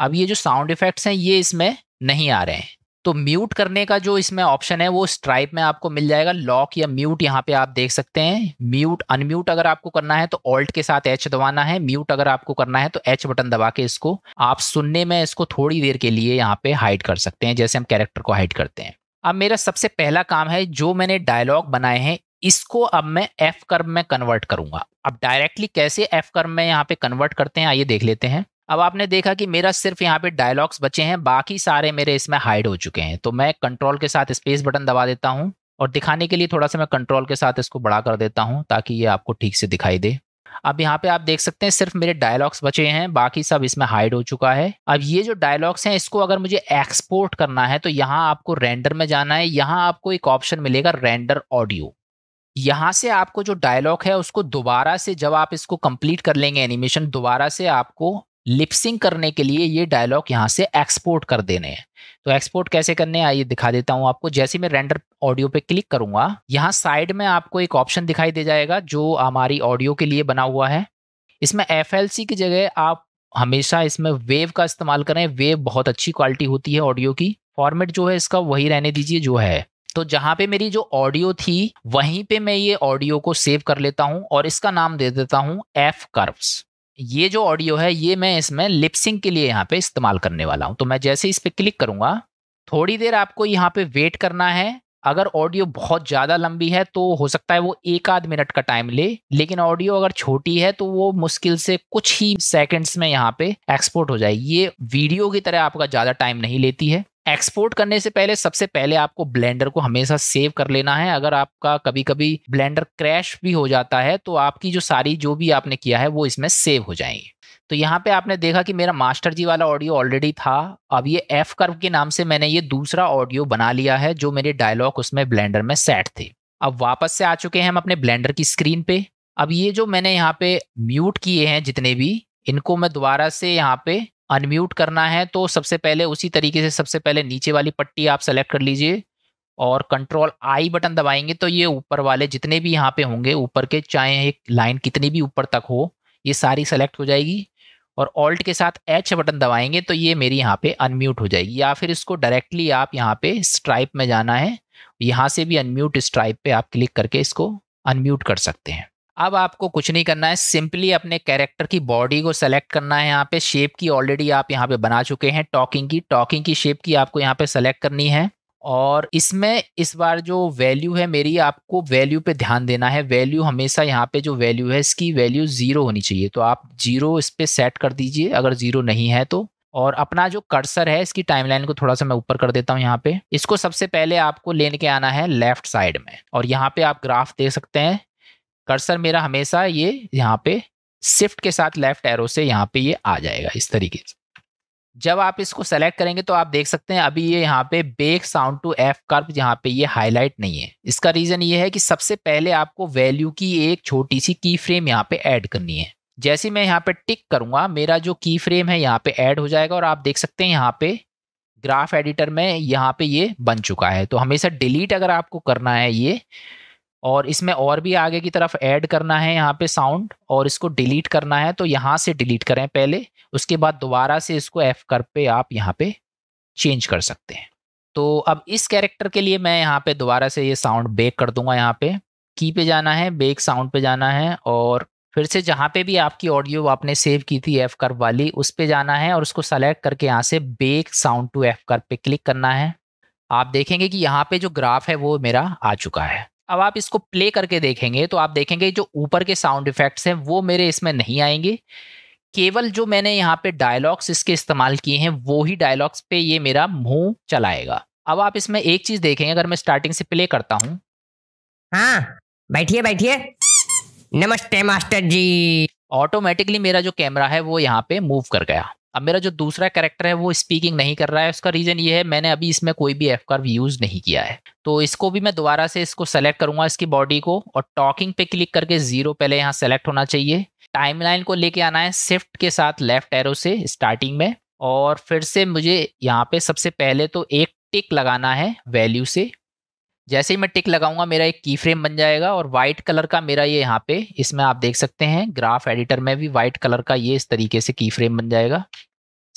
अब ये जो साउंड इफेक्ट्स हैं ये इसमें नहीं आ रहे हैं तो म्यूट करने का जो इसमें ऑप्शन है वो स्ट्राइप में आपको मिल जाएगा लॉक या म्यूट यहाँ पे आप देख सकते हैं म्यूट अनम्यूट अगर आपको करना है तो ऑल्ट के साथ एच दबाना है म्यूट अगर आपको करना है तो एच बटन दबा के इसको आप सुनने में इसको थोड़ी देर के लिए यहाँ पे हाइड कर सकते हैं जैसे हम कैरेक्टर को हाइड करते हैं अब मेरा सबसे पहला काम है जो मैंने डायलॉग बनाए हैं इसको अब मैं एफ कर्म में कन्वर्ट करूंगा अब डायरेक्टली कैसे एफ कर्म में यहाँ पे कन्वर्ट करते हैं आइए देख लेते हैं अब आपने देखा कि मेरा सिर्फ यहाँ पे डायलॉग्स बचे हैं बाकी सारे मेरे इसमें हाइड हो चुके हैं तो मैं कंट्रोल के साथ स्पेस बटन दबा देता हूँ और दिखाने के लिए थोड़ा सा मैं कंट्रोल के साथ इसको बड़ा कर देता हूँ ताकि ये आपको ठीक से दिखाई दे अब यहाँ पे आप देख सकते हैं सिर्फ मेरे डायलॉग्स बचे हैं बाकी सब इसमें हाइड हो चुका है अब ये जो डायलॉग्स हैं इसको अगर मुझे एक्सपोर्ट करना है तो यहाँ आपको रेंडर में जाना है यहाँ आपको एक ऑप्शन मिलेगा रेंडर ऑडियो यहाँ से आपको जो डायलॉग है उसको दोबारा से जब आप इसको कंप्लीट कर लेंगे एनिमेशन दोबारा से आपको लिपसिंग करने के लिए ये डायलॉग यहाँ से एक्सपोर्ट कर देने हैं तो एक्सपोर्ट कैसे करने हैं आइए दिखा देता हूँ आपको जैसे मैं रेंडर ऑडियो पे क्लिक करूंगा यहाँ साइड में आपको एक ऑप्शन दिखाई दे जाएगा जो हमारी ऑडियो के लिए बना हुआ है इसमें एफ की जगह आप हमेशा इसमें वेव का इस्तेमाल करें वेव बहुत अच्छी क्वालिटी होती है ऑडियो की फॉर्मेट जो है इसका वही रहने दीजिए जो है तो जहाँ पे मेरी जो ऑडियो थी वहीं पे मैं ये ऑडियो को सेव कर लेता हूँ और इसका नाम दे देता हूँ एफ कर्व्स ये जो ऑडियो है ये मैं इसमें लिपसिंग के लिए यहाँ पे इस्तेमाल करने वाला हूँ तो मैं जैसे इस पर क्लिक करूंगा थोड़ी देर आपको यहाँ पे वेट करना है अगर ऑडियो बहुत ज़्यादा लंबी है तो हो सकता है वो एक आध मिनट का टाइम ले लेकिन ऑडियो अगर छोटी है तो वो मुश्किल से कुछ ही सेकंड्स में यहाँ पे एक्सपोर्ट हो जाए ये वीडियो की तरह आपका ज़्यादा टाइम नहीं लेती है एक्सपोर्ट करने से पहले सबसे पहले आपको ब्लेंडर को हमेशा सेव कर लेना है अगर आपका कभी कभी ब्लेंडर क्रैश भी हो जाता है तो आपकी जो सारी जो भी आपने किया है वो इसमें सेव हो जाएंगे तो यहाँ पे आपने देखा कि मेरा मास्टर जी वाला ऑडियो ऑलरेडी था अब ये एफ कर्व के नाम से मैंने ये दूसरा ऑडियो बना लिया है जो मेरे डायलॉग उसमें ब्लेंडर में सेट थे अब वापस से आ चुके हैं हम अपने ब्लेंडर की स्क्रीन पे अब ये जो मैंने यहाँ पे म्यूट किए हैं जितने भी इनको मैं दोबारा से यहाँ पे अनम्यूट करना है तो सबसे पहले उसी तरीके से सबसे पहले नीचे वाली पट्टी आप सेलेक्ट कर लीजिए और कंट्रोल आई बटन दबाएंगे तो ये ऊपर वाले जितने भी यहाँ पे होंगे ऊपर के चाहे एक लाइन कितनी भी ऊपर तक हो ये सारी सेलेक्ट हो जाएगी और ऑल्ट के साथ एच बटन दबाएंगे तो ये मेरी यहाँ पे अनम्यूट हो जाएगी या फिर इसको डायरेक्टली आप यहाँ पे स्ट्राइप में जाना है यहाँ से भी अनम्यूट स्ट्राइप पे आप क्लिक करके इसको अनम्यूट कर सकते हैं अब आपको कुछ नहीं करना है सिंपली अपने कैरेक्टर की बॉडी को सेलेक्ट करना है यहाँ पे शेप की ऑलरेडी आप यहाँ पे बना चुके हैं टॉकिंग की टॉकिंग की शेप की आपको यहाँ पे सेलेक्ट करनी है और इसमें इस बार जो वैल्यू है मेरी आपको वैल्यू पे ध्यान देना है वैल्यू हमेशा यहाँ पे जो वैल्यू है इसकी वैल्यू ज़ीरो होनी चाहिए तो आप ज़ीरो इस पर सेट कर दीजिए अगर ज़ीरो नहीं है तो और अपना जो कर्सर है इसकी टाइमलाइन को थोड़ा सा मैं ऊपर कर देता हूँ यहाँ पे इसको सबसे पहले आपको लेने के आना है लेफ्ट साइड में और यहाँ पे आप ग्राफ देख सकते हैं कर्सर मेरा हमेशा ये यहाँ पे शिफ्ट के साथ लेफ्ट एरो से यहाँ पे ये आ जाएगा इस तरीके से जब आप इसको सेलेक्ट करेंगे तो आप देख सकते हैं अभी ये यहाँ पे bake sound to F curve यहाँ पे ये हाईलाइट नहीं है इसका रीज़न ये है कि सबसे पहले आपको वैल्यू की एक छोटी सी की फ्रेम यहाँ पे ऐड करनी है जैसे मैं यहाँ पे टिक करूंगा मेरा जो की फ्रेम है यहाँ पे ऐड हो जाएगा और आप देख सकते हैं यहाँ पे ग्राफ एडिटर में यहाँ पे ये बन चुका है तो हमेशा डिलीट अगर आपको करना है ये और इसमें और भी आगे की तरफ ऐड करना है यहाँ पे साउंड और इसको डिलीट करना है तो यहाँ से डिलीट करें पहले उसके बाद दोबारा से इसको एफ कर पे आप यहाँ पे चेंज कर सकते हैं तो अब इस कैरेक्टर के लिए मैं यहाँ पे दोबारा से ये साउंड बेक कर दूंगा यहाँ पे की पे जाना है बेक साउंड पे जाना है और फिर से जहाँ पे भी आपकी ऑडियो आपने सेव की थी एफ कर वाली उस पर जाना है और उसको सेलेक्ट करके यहाँ से बेक साउंड टू एफ कर पे क्लिक करना है आप देखेंगे कि यहाँ पे जो ग्राफ है वो मेरा आ चुका है अब आप इसको प्ले करके देखेंगे तो आप देखेंगे जो ऊपर के साउंड इफेक्ट्स हैं वो मेरे इसमें नहीं आएंगे केवल जो मैंने यहाँ पे डायलॉग्स इसके इस्तेमाल किए हैं वो ही डायलॉग्स पे ये मेरा मुंह चलाएगा अब आप इसमें एक चीज देखेंगे अगर मैं स्टार्टिंग से प्ले करता हूँ हाँ बैठिए बैठिए नमस्ते मास्टर जी ऑटोमेटिकली मेरा जो कैमरा है वो यहाँ पे मूव कर गया अब मेरा जो दूसरा कैरेक्टर है वो स्पीकिंग नहीं कर रहा है उसका रीज़न ये है मैंने अभी इसमें कोई भी एफ कार्व यूज़ नहीं किया है तो इसको भी मैं दोबारा से इसको सेलेक्ट करूँगा इसकी बॉडी को और टॉकिंग पे क्लिक करके ज़ीरो पहले यहाँ सेलेक्ट होना चाहिए टाइमलाइन को लेके आना है शिफ्ट के साथ लेफ्ट एरो से स्टार्टिंग में और फिर से मुझे यहाँ पे सबसे पहले तो एक टिक लगाना है वैल्यू से जैसे ही मैं टिक लगाऊंगा मेरा एक की फ्रेम बन जाएगा और वाइट कलर का मेरा ये यहाँ पे इसमें आप देख सकते हैं ग्राफ एडिटर में भी वाइट कलर का ये इस तरीके से की फ्रेम बन जाएगा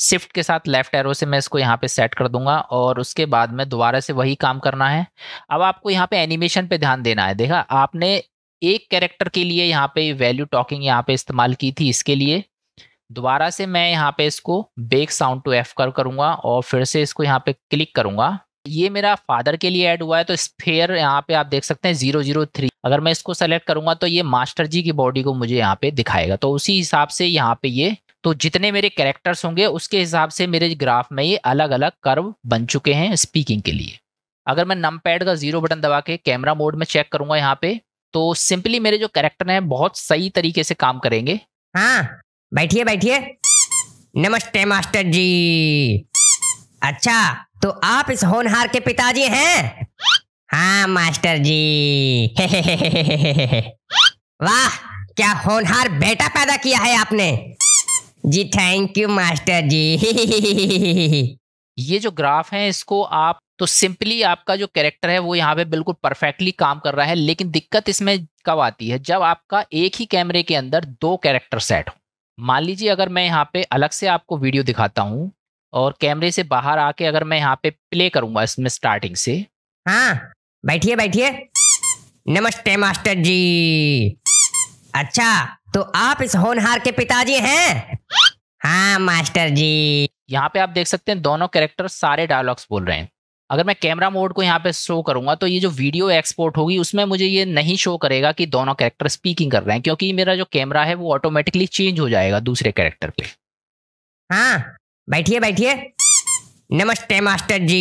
शिफ्ट के साथ लेफ्ट एरो से मैं इसको यहाँ पे सेट कर दूंगा और उसके बाद में दोबारा से वही काम करना है अब आपको यहाँ पे एनिमेशन पे ध्यान देना है देखा आपने एक कैरेक्टर के लिए यहाँ पे वैल्यू टॉकिंग यहाँ पे इस्तेमाल की थी इसके लिए दोबारा से मैं यहाँ पे इसको बेक साउंड टू एफ कर करूँगा और फिर से इसको यहाँ पे क्लिक करूँगा ये मेरा फादर के लिए ऐड हुआ है तो स्फेयर यहाँ पे आप देख सकते हैं जीरो जीरो थ्री अगर मैं इसको सेलेक्ट करूंगा तो ये मास्टर जी की बॉडी को मुझे यहाँ पे दिखाएगा तो उसी हिसाब से यहाँ पे ये तो जितने मेरे कैरेक्टर्स होंगे उसके हिसाब से मेरे ग्राफ में ये अलग अलग कर्व बन चुके हैं स्पीकिंग के लिए अगर मैं नम पैड का जीरो बटन दबा के कैमरा मोड में चेक करूंगा यहाँ पे तो सिंपली मेरे जो कैरेक्टर हैं बहुत सही तरीके से काम करेंगे हाँ बैठिए बैठिए नमस्ते मास्टर जी अच्छा तो आप इस होनहार के पिताजी हैं हाँ मास्टर जी वाह क्या होनहार बेटा पैदा किया है आपने जी थैंक यू मास्टर जी ये जो ग्राफ है इसको आप तो सिंपली आपका जो कैरेक्टर है वो यहाँ पे बिल्कुल परफेक्टली काम कर रहा है लेकिन दिक्कत इसमें कब आती है जब आपका एक ही कैमरे के अंदर दो कैरेक्टर सेट हो मान लीजिए अगर मैं यहाँ पे अलग से आपको वीडियो दिखाता हूँ और कैमरे से बाहर आके अगर मैं यहाँ पे प्ले करूंगा इसमें स्टार्टिंग से हाँ बैठिए बैठिए नमस्ते मास्टर जी अच्छा तो आप इस होनहार के पिताजी हैं हाँ मास्टर जी यहाँ पे आप देख सकते हैं दोनों कैरेक्टर सारे डायलॉग्स बोल रहे हैं अगर मैं कैमरा मोड को यहाँ पे शो करूंगा तो ये जो वीडियो एक्सपोर्ट होगी उसमें मुझे ये नहीं शो करेगा कि दोनों कैरेक्टर स्पीकिंग कर रहे हैं क्योंकि मेरा जो कैमरा है वो ऑटोमेटिकली चेंज हो जाएगा दूसरे कैरेक्टर पे हाँ बैठिए बैठिए नमस्ते मास्टर जी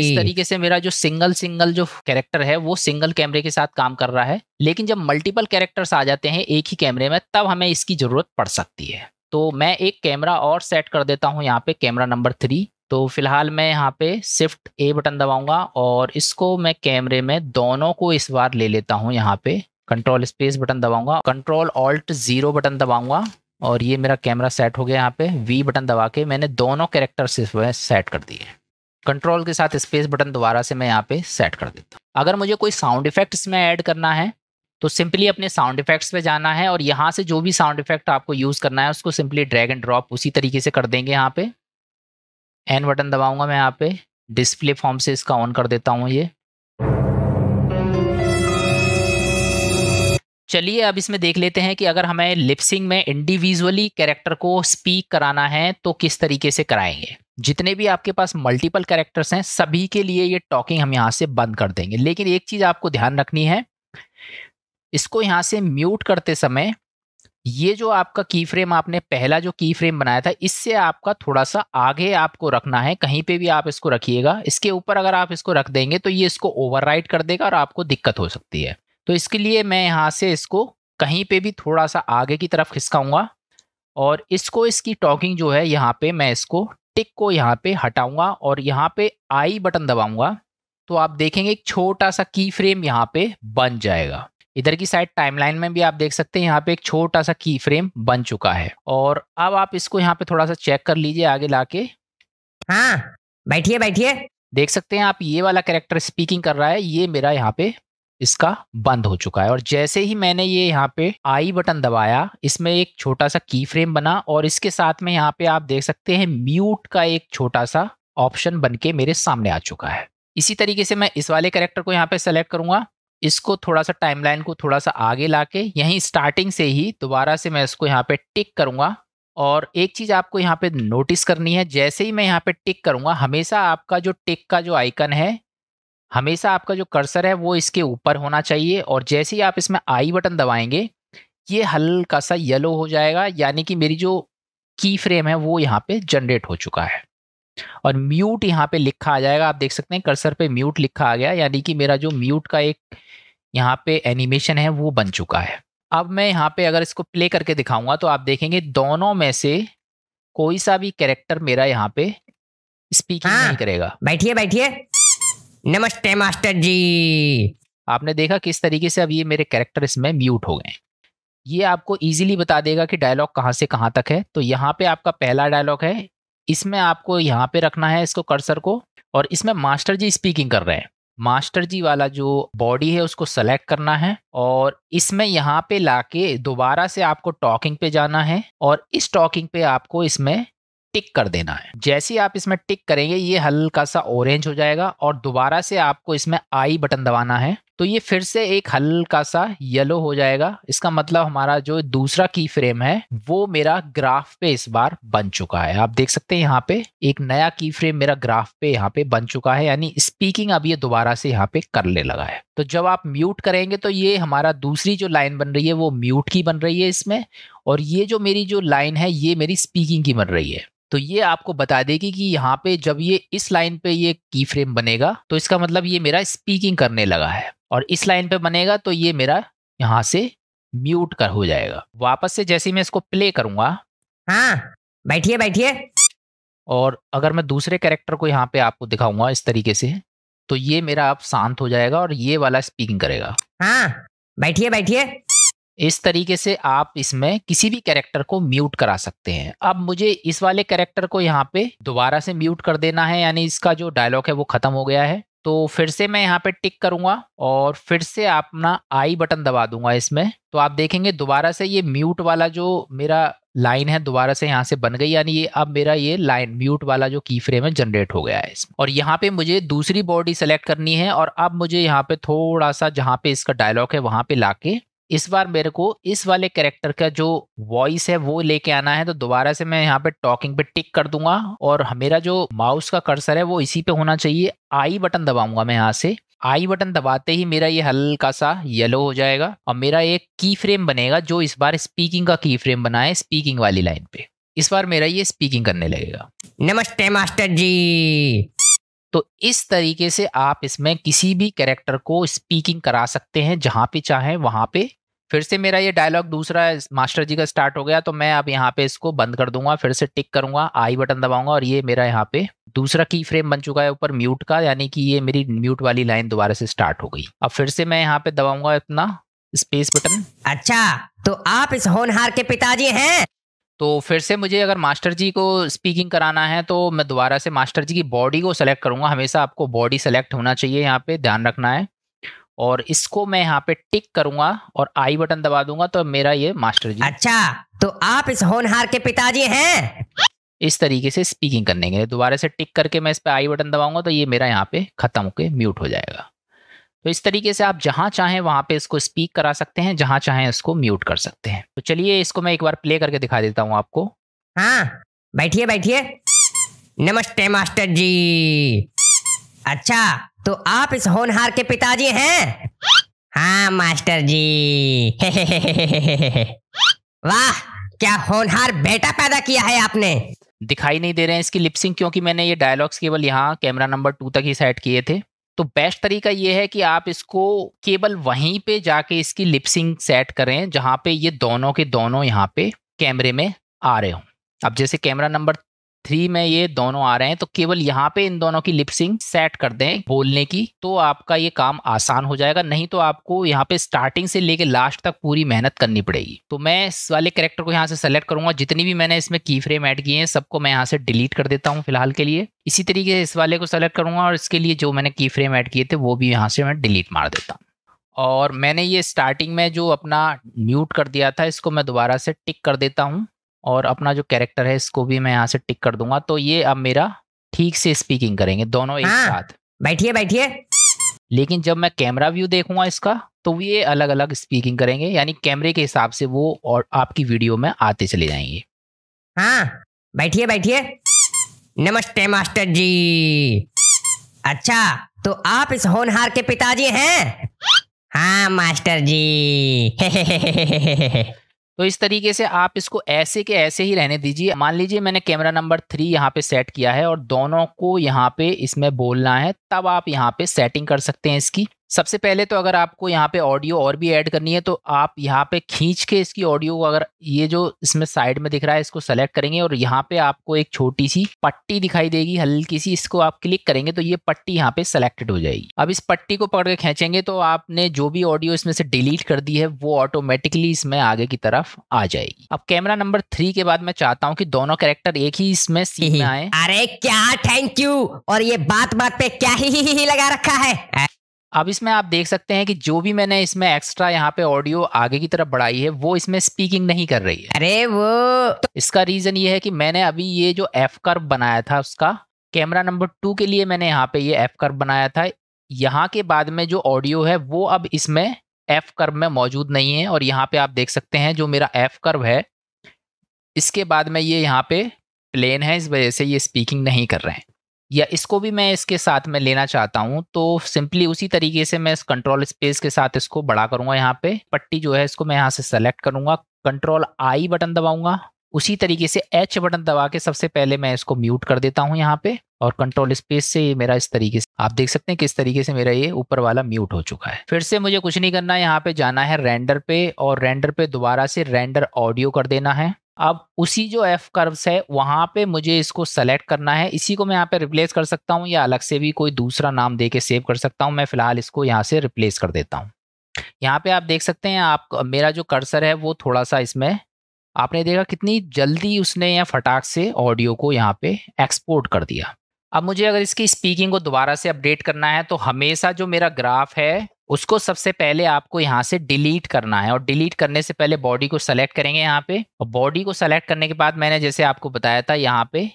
इस तरीके से मेरा जो सिंगल सिंगल जो कैरेक्टर है वो सिंगल कैमरे के साथ काम कर रहा है लेकिन जब मल्टीपल कैरेक्टर्स आ जाते हैं एक ही कैमरे में तब हमें इसकी जरूरत पड़ सकती है तो मैं एक कैमरा और सेट कर देता हूँ यहाँ पे कैमरा नंबर थ्री तो फिलहाल मैं यहाँ पे शिफ्ट ए बटन दबाऊंगा और इसको मैं कैमरे में दोनों को इस बार ले लेता हूँ यहाँ पे कंट्रोल स्पेस बटन दबाऊंगा कंट्रोल ऑल्ट जीरो बटन दबाऊंगा और ये मेरा कैमरा सेट हो गया यहाँ पे वी बटन दबा के मैंने दोनों कैरेक्टर सेट कर दिए कंट्रोल के साथ स्पेस बटन दोबारा से मैं यहाँ पे सेट कर देता हूँ अगर मुझे कोई साउंड इफेक्ट इसमें ऐड करना है तो सिंपली अपने साउंड इफेक्ट्स पे जाना है और यहाँ से जो भी साउंड इफेक्ट आपको यूज़ करना है उसको सिंपली ड्रैग एंड ड्रॉप उसी तरीके से कर देंगे यहाँ पे एन बटन दबाऊंगा मैं यहाँ पे डिस्प्ले फॉर्म से इसका ऑन कर देता हूँ ये चलिए अब इसमें देख लेते हैं कि अगर हमें लिपसिंग में इंडिविजुअली कैरेक्टर को स्पीक कराना है तो किस तरीके से कराएंगे जितने भी आपके पास मल्टीपल कैरेक्टर्स हैं सभी के लिए ये टॉकिंग हम यहाँ से बंद कर देंगे लेकिन एक चीज़ आपको ध्यान रखनी है इसको यहाँ से म्यूट करते समय ये जो आपका की फ्रेम आपने पहला जो की फ्रेम बनाया था इससे आपका थोड़ा सा आगे आपको रखना है कहीं पे भी आप इसको रखिएगा इसके ऊपर अगर आप इसको रख देंगे तो ये इसको ओवरराइड कर देगा और आपको दिक्कत हो सकती है तो इसके लिए मैं यहाँ से इसको कहीं पे भी थोड़ा सा आगे की तरफ खिसकाऊंगा और इसको इसकी टॉकिंग जो है यहाँ पे मैं इसको टिक को यहाँ पे हटाऊंगा और यहाँ पे आई बटन दबाऊंगा तो आप देखेंगे एक छोटा सा की फ्रेम यहाँ पे बन जाएगा इधर की साइड टाइमलाइन में भी आप देख सकते हैं यहाँ पे एक छोटा सा की फ्रेम बन चुका है और अब आप इसको यहाँ पे थोड़ा सा चेक कर लीजिए आगे लाके हाँ बैठिए बैठिए देख सकते हैं आप ये वाला कैरेक्टर स्पीकिंग कर रहा है ये मेरा यहाँ पे इसका बंद हो चुका है और जैसे ही मैंने ये यहाँ पे आई बटन दबाया इसमें एक छोटा सा की फ्रेम बना और इसके साथ में यहाँ पे आप देख सकते हैं म्यूट का एक छोटा सा ऑप्शन बनके मेरे सामने आ चुका है इसी तरीके से मैं इस वाले करेक्टर को यहाँ पे सेलेक्ट करूंगा इसको थोड़ा सा टाइमलाइन को थोड़ा सा आगे ला यहीं स्टार्टिंग से ही दोबारा से मैं इसको यहाँ पे टिक करूंगा और एक चीज़ आपको यहाँ पे नोटिस करनी है जैसे ही मैं यहाँ पे टिक करूंगा हमेशा आपका जो टिक का जो आइकन है हमेशा आपका जो कर्सर है वो इसके ऊपर होना चाहिए और जैसे ही आप इसमें आई बटन दबाएंगे ये हल्का सा येलो हो जाएगा यानी कि मेरी जो की फ्रेम है वो यहाँ पे जनरेट हो चुका है और म्यूट यहाँ पे लिखा आ जाएगा आप देख सकते हैं कर्सर पे म्यूट लिखा आ गया यानी कि मेरा जो म्यूट का एक यहाँ पे एनिमेशन है वो बन चुका है अब मैं यहाँ पे अगर इसको प्ले करके दिखाऊंगा तो आप देखेंगे दोनों में से कोई सा भी कैरेक्टर मेरा यहाँ पे स्पीकिंग हाँ, नहीं करेगा बैठिए बैठिए नमस्ते मास्टर जी आपने देखा किस तरीके से अब ये मेरे कैरेक्टर इसमें म्यूट हो गए ये आपको इजीली बता देगा कि डायलॉग कहाँ से कहाँ तक है तो यहाँ पे आपका पहला डायलॉग है इसमें आपको यहाँ पे रखना है इसको कर्सर को और इसमें मास्टर जी स्पीकिंग कर रहे हैं मास्टर जी वाला जो बॉडी है उसको सेलेक्ट करना है और इसमें यहाँ पे लाके दोबारा से आपको टॉकिंग पे जाना है और इस टॉकिंग पे आपको इसमें टिक कर देना है जैसे ही आप इसमें टिक करेंगे ये हल्का सा ऑरेंज हो जाएगा और दोबारा से आपको इसमें आई बटन दबाना है तो ये फिर से एक हल्का सा येलो हो जाएगा इसका मतलब हमारा जो दूसरा की फ्रेम है वो मेरा ग्राफ पे इस बार बन चुका है आप देख सकते हैं यहाँ पे एक नया की फ्रेम मेरा ग्राफ पे यहाँ पे बन चुका है यानी स्पीकिंग अब ये दोबारा से यहाँ पे करने लगा है तो जब आप म्यूट करेंगे तो ये हमारा दूसरी जो लाइन बन रही है वो म्यूट की बन रही है इसमें और ये जो मेरी जो लाइन है ये मेरी स्पीकिंग की बन रही है तो ये आपको बता देगी कि यहाँ पे जब ये इस लाइन पे ये की फ्रेम बनेगा तो इसका मतलब ये मेरा स्पीकिंग करने लगा है और इस लाइन पे बनेगा तो ये मेरा यहाँ से म्यूट कर हो जाएगा वापस से जैसे मैं इसको प्ले करूंगा हाँ बैठिए बैठिए और अगर मैं दूसरे कैरेक्टर को यहाँ पे आपको दिखाऊंगा इस तरीके से तो ये मेरा आप शांत हो जाएगा और ये वाला स्पीकिंग करेगा हाँ बैठिए बैठिए इस तरीके से आप इसमें किसी भी कैरेक्टर को म्यूट करा सकते हैं अब मुझे इस वाले कैरेक्टर को यहाँ पे दोबारा से म्यूट कर देना है यानी इसका जो डायलॉग है वो खत्म हो गया है तो फिर से मैं यहाँ पे टिक करूंगा और फिर से अपना आई बटन दबा दूंगा इसमें तो आप देखेंगे दोबारा से ये म्यूट वाला जो मेरा लाइन है दोबारा से यहाँ से बन गई यानी ये अब मेरा ये लाइन म्यूट वाला जो की फ्रेम है जनरेट हो गया है इसमें और यहाँ पे मुझे दूसरी बॉडी सेलेक्ट करनी है और अब मुझे यहाँ पे थोड़ा सा जहाँ पे इसका डायलॉग है वहाँ पे लाके इस बार मेरे को इस वाले कैरेक्टर का जो वॉइस है वो लेके आना है तो दोबारा से मैं यहाँ पे टॉकिंग पे टिक कर दूंगा और मेरा जो माउस का कर्सर है वो इसी पे होना चाहिए आई बटन दबाऊंगा मैं यहाँ से आई बटन दबाते ही मेरा ये हल्का सा येलो हो जाएगा और मेरा एक की फ्रेम बनेगा जो इस बार स्पीकिंग का की फ्रेम बना है स्पीकिंग वाली लाइन पे इस बार मेरा ये स्पीकिंग करने लगेगा नमस्ते मास्टर जी तो इस तरीके से आप इसमें किसी भी कैरेक्टर को स्पीकिंग करा सकते हैं जहाँ पे चाहें वहाँ पे फिर से मेरा ये डायलॉग दूसरा मास्टर जी का स्टार्ट हो गया तो मैं अब यहाँ पे इसको बंद कर दूंगा फिर से टिक करूंगा आई बटन दबाऊंगा और ये मेरा यहाँ पे दूसरा की फ्रेम बन चुका है ऊपर म्यूट का यानी कि ये मेरी म्यूट वाली लाइन दोबारा से स्टार्ट हो गई अब फिर से मैं यहाँ पे दबाऊंगा अपना स्पेस बटन अच्छा तो आप इस होनहार के पिताजी हैं तो फिर से मुझे अगर मास्टर जी को स्पीकिंग कराना है तो मैं दोबारा से मास्टर जी की बॉडी को सेलेक्ट करूंगा हमेशा आपको बॉडी सेलेक्ट होना चाहिए यहाँ पे ध्यान रखना है और इसको मैं यहाँ पे टिक करूंगा और आई बटन दबा दूंगा तो मेरा ये मास्टर जी अच्छा तो आप इस होनहार के पिताजी हैं इस तरीके से स्पीकिंग करने के लिए दोबारा से टिक करके मैं इस पे आई बटन दबाऊंगा तो ये मेरा यहाँ पे खत्म होकर म्यूट हो जाएगा तो इस तरीके से आप जहाँ चाहें वहां पे इसको स्पीक करा सकते हैं जहां चाहें इसको म्यूट कर सकते हैं तो चलिए इसको मैं एक बार प्ले करके दिखा देता हूँ आपको हाँ बैठिए बैठिए नमस्ते मास्टर जी अच्छा तो आप इस होनहार के पिताजी हैं हाँ मास्टर जी वाह क्या होनहार बेटा पैदा किया है आपने दिखाई नहीं दे रहे हैं इसकी लिपसिंग क्योंकि मैंने ये डायलॉग्स केवल यहाँ कैमरा नंबर टू तक ही सेट किए थे तो बेस्ट तरीका ये है कि आप इसको केवल वहीं पे जाके इसकी लिपसिंग सेट करें जहाँ पे ये दोनों के दोनों यहाँ पे कैमरे में आ रहे हो अब जैसे कैमरा नंबर थ्री में ये दोनों आ रहे हैं तो केवल यहाँ पे इन दोनों की लिपसिंग सेट कर दें बोलने की तो आपका ये काम आसान हो जाएगा नहीं तो आपको यहाँ पे स्टार्टिंग से लेके लास्ट तक पूरी मेहनत करनी पड़ेगी तो मैं इस वाले करेक्टर को यहाँ से सेलेक्ट करूंगा जितनी भी मैंने इसमें की फ्रेम ऐड किए हैं सबको मैं यहाँ से डिलीट कर देता हूँ फिलहाल के लिए इसी तरीके से इस वाले को सेलेक्ट करूंगा और इसके लिए जो मैंने की फ्रेम ऐड किए थे वो भी यहाँ से मैं डिलीट मार देता हूँ और मैंने ये स्टार्टिंग में जो अपना म्यूट कर दिया था इसको मैं दोबारा से टिक कर देता हूँ और अपना जो कैरेक्टर है इसको भी मैं यहाँ से टिक कर दूंगा तो ये अब मेरा ठीक से स्पीकिंग करेंगे दोनों एक हाँ। साथ बैठिए बैठिए लेकिन जब मैं कैमरा व्यू देखूंगा इसका तो ये अलग अलग स्पीकिंग करेंगे यानी कैमरे के हिसाब से वो और आपकी वीडियो में आते चले जाएंगे हाँ बैठिए बैठिए नमस्ते मास्टर जी अच्छा तो आप इस होनहार के पिताजी हैं हाँ मास्टर जी तो इस तरीके से आप इसको ऐसे के ऐसे ही रहने दीजिए मान लीजिए मैंने कैमरा नंबर थ्री यहाँ पे सेट किया है और दोनों को यहाँ पे इसमें बोलना है तब आप यहाँ पे सेटिंग कर सकते हैं इसकी सबसे पहले तो अगर आपको यहाँ पे ऑडियो और भी ऐड करनी है तो आप यहाँ पे खींच के इसकी ऑडियो को अगर ये जो इसमें साइड में दिख रहा है इसको सेलेक्ट करेंगे और यहाँ पे आपको एक छोटी सी पट्टी दिखाई देगी हल्की सी इसको आप क्लिक करेंगे तो ये पट्टी यहाँ पे सेलेक्टेड हो जाएगी अब इस पट्टी को पकड़ के खींचेंगे तो आपने जो भी ऑडियो इसमें से डिलीट कर दी है वो ऑटोमेटिकली इसमें आगे की तरफ आ जाएगी अब कैमरा नंबर थ्री के बाद मैं चाहता हूँ कि दोनों कैरेक्टर एक ही इसमें सीन आए अरे क्या थैंक यू और ये बात बात पे क्या ही लगा रखा है अब इसमें आप देख सकते हैं कि जो भी मैंने इसमें एक्स्ट्रा यहाँ पे ऑडियो आगे की तरफ बढ़ाई है वो इसमें स्पीकिंग नहीं कर रही है अरे वो तो इसका रीजन ये है कि मैंने अभी ये जो एफ कर्व बनाया था उसका कैमरा नंबर टू के लिए मैंने यहाँ पे ये एफ कर्व बनाया था यहाँ के बाद में जो ऑडियो है वो अब इसमें एफ कर्व में मौजूद नहीं है और यहाँ पे आप देख सकते हैं जो मेरा एफ कर्व है इसके बाद में ये यहाँ पे प्लेन है इस वजह से ये स्पीकिंग नहीं कर रहे हैं या इसको भी मैं इसके साथ में लेना चाहता हूँ तो सिंपली उसी तरीके से मैं इस कंट्रोल स्पेस के साथ इसको बड़ा करूंगा यहाँ पे पट्टी जो है इसको मैं यहाँ से सेलेक्ट करूंगा कंट्रोल आई बटन दबाऊंगा उसी तरीके से एच बटन दबा के सबसे पहले मैं इसको म्यूट कर देता हूँ यहाँ पे और कंट्रोल स्पेस से ये मेरा इस तरीके से आप देख सकते हैं किस तरीके से मेरा ये ऊपर वाला म्यूट हो चुका है फिर से मुझे कुछ नहीं करना है यहाँ पे जाना है रेंडर पे और रेंडर पे दोबारा से रेंडर ऑडियो कर देना है अब उसी जो एफ कर्व्स है वहाँ पे मुझे इसको सेलेक्ट करना है इसी को मैं यहाँ पे रिप्लेस कर सकता हूँ या अलग से भी कोई दूसरा नाम दे के सेव कर सकता हूँ मैं फिलहाल इसको यहाँ से रिप्लेस कर देता हूँ यहाँ पे आप देख सकते हैं आप मेरा जो कर्सर है वो थोड़ा सा इसमें आपने देखा कितनी जल्दी उसने यहाँ फटाक से ऑडियो को यहाँ पे एक्सपोर्ट कर दिया अब मुझे अगर इसकी स्पीकिंग को दोबारा से अपडेट करना है तो हमेशा जो मेरा ग्राफ है उसको सबसे पहले आपको यहाँ से डिलीट करना है और डिलीट करने से पहले बॉडी को सेलेक्ट करेंगे यहाँ पे और बॉडी को सेलेक्ट करने के बाद मैंने जैसे आपको बताया था यहाँ पे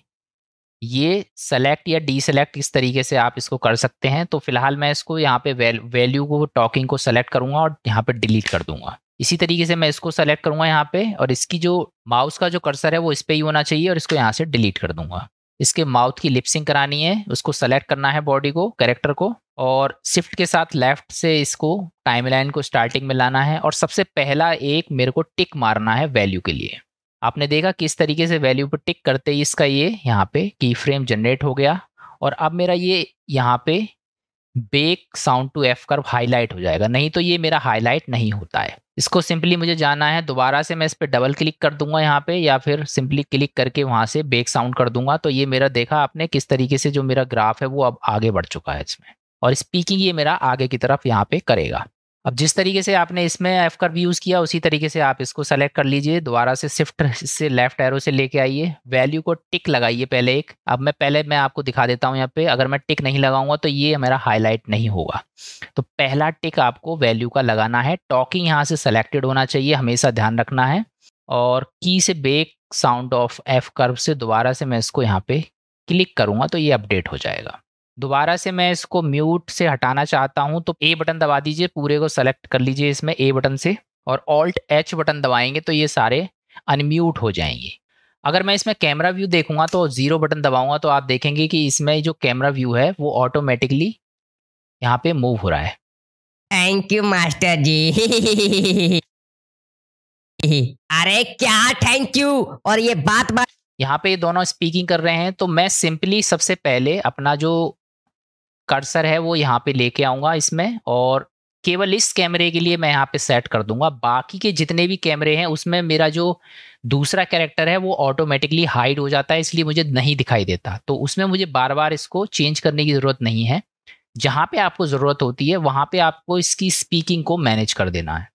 ये सेलेक्ट या डी सेलेक्ट इस तरीके से आप इसको कर सकते हैं तो फिलहाल मैं इसको यहाँ पे वैल्यू को टॉकिंग को सेलेक्ट करूंगा और यहाँ पे डिलीट कर दूंगा इसी तरीके से मैं इसको सेलेक्ट करूंगा यहाँ पे और इसकी जो माउस का जो कर्सर है वो इस पर ही होना चाहिए और इसको यहाँ से डिलीट कर दूंगा इसके माउथ की लिपसिंग करानी है उसको सेलेक्ट करना है बॉडी को करेक्टर को और शिफ्ट के साथ लेफ्ट से इसको टाइमलाइन को स्टार्टिंग में लाना है और सबसे पहला एक मेरे को टिक मारना है वैल्यू के लिए आपने देखा किस तरीके से वैल्यू पर टिक करते ही इसका ये यहाँ पे की फ्रेम जनरेट हो गया और अब मेरा ये यहाँ पे bake sound to F curve highlight हो जाएगा नहीं तो ये मेरा हाईलाइट नहीं होता है इसको सिंपली मुझे जाना है दोबारा से मैं इस पर डबल क्लिक कर दूंगा यहाँ पे या फिर सिंपली क्लिक करके वहाँ से बेक साउंड कर दूंगा तो ये मेरा देखा आपने किस तरीके से जो मेरा ग्राफ है वो अब आगे बढ़ चुका है इसमें और स्पीकिंग ये मेरा आगे की तरफ यहाँ पे करेगा अब जिस तरीके से आपने इसमें एफ कर्व यूज़ किया उसी तरीके से आप इसको सेलेक्ट कर लीजिए दोबारा से शिफ्ट से लेफ्ट एरो से लेके आइए वैल्यू को टिक लगाइए पहले एक अब मैं पहले मैं आपको दिखा देता हूँ यहाँ पे अगर मैं टिक नहीं लगाऊंगा तो ये मेरा हाईलाइट नहीं होगा तो पहला टिक आपको वैल्यू का लगाना है टॉकिंग यहाँ से सेलेक्टेड होना चाहिए हमेशा ध्यान रखना है और की से bake sound of F curve से दोबारा से मैं इसको यहाँ पे क्लिक करूँगा तो ये अपडेट हो जाएगा दोबारा से मैं इसको म्यूट से हटाना चाहता हूं तो ए बटन दबा दीजिए पूरे को सेलेक्ट कर लीजिए इसमें ए बटन से और ऑल्ट एच बटन दबाएंगे तो ये सारे अनम्यूट हो जाएंगे अगर मैं इसमें कैमरा व्यू देखूंगा तो ज़ीरो बटन दबाऊंगा तो आप देखेंगे कि इसमें जो कैमरा व्यू है वो ऑटोमेटिकली यहाँ पे मूव हो रहा है थैंक यू मास्टर जी अरे क्या थैंक यू और ये बात बात यहाँ पे दोनों स्पीकिंग कर रहे हैं तो मैं सिंपली सबसे पहले अपना जो कर्सर है वो यहाँ पे लेके आऊँगा इसमें और केवल इस कैमरे के लिए मैं यहाँ पे सेट कर दूंगा बाकी के जितने भी कैमरे हैं उसमें मेरा जो दूसरा कैरेक्टर है वो ऑटोमेटिकली हाइड हो जाता है इसलिए मुझे नहीं दिखाई देता तो उसमें मुझे बार बार इसको चेंज करने की ज़रूरत नहीं है जहाँ पे आपको ज़रूरत होती है वहाँ पे आपको इसकी स्पीकिंग को मैनेज कर देना है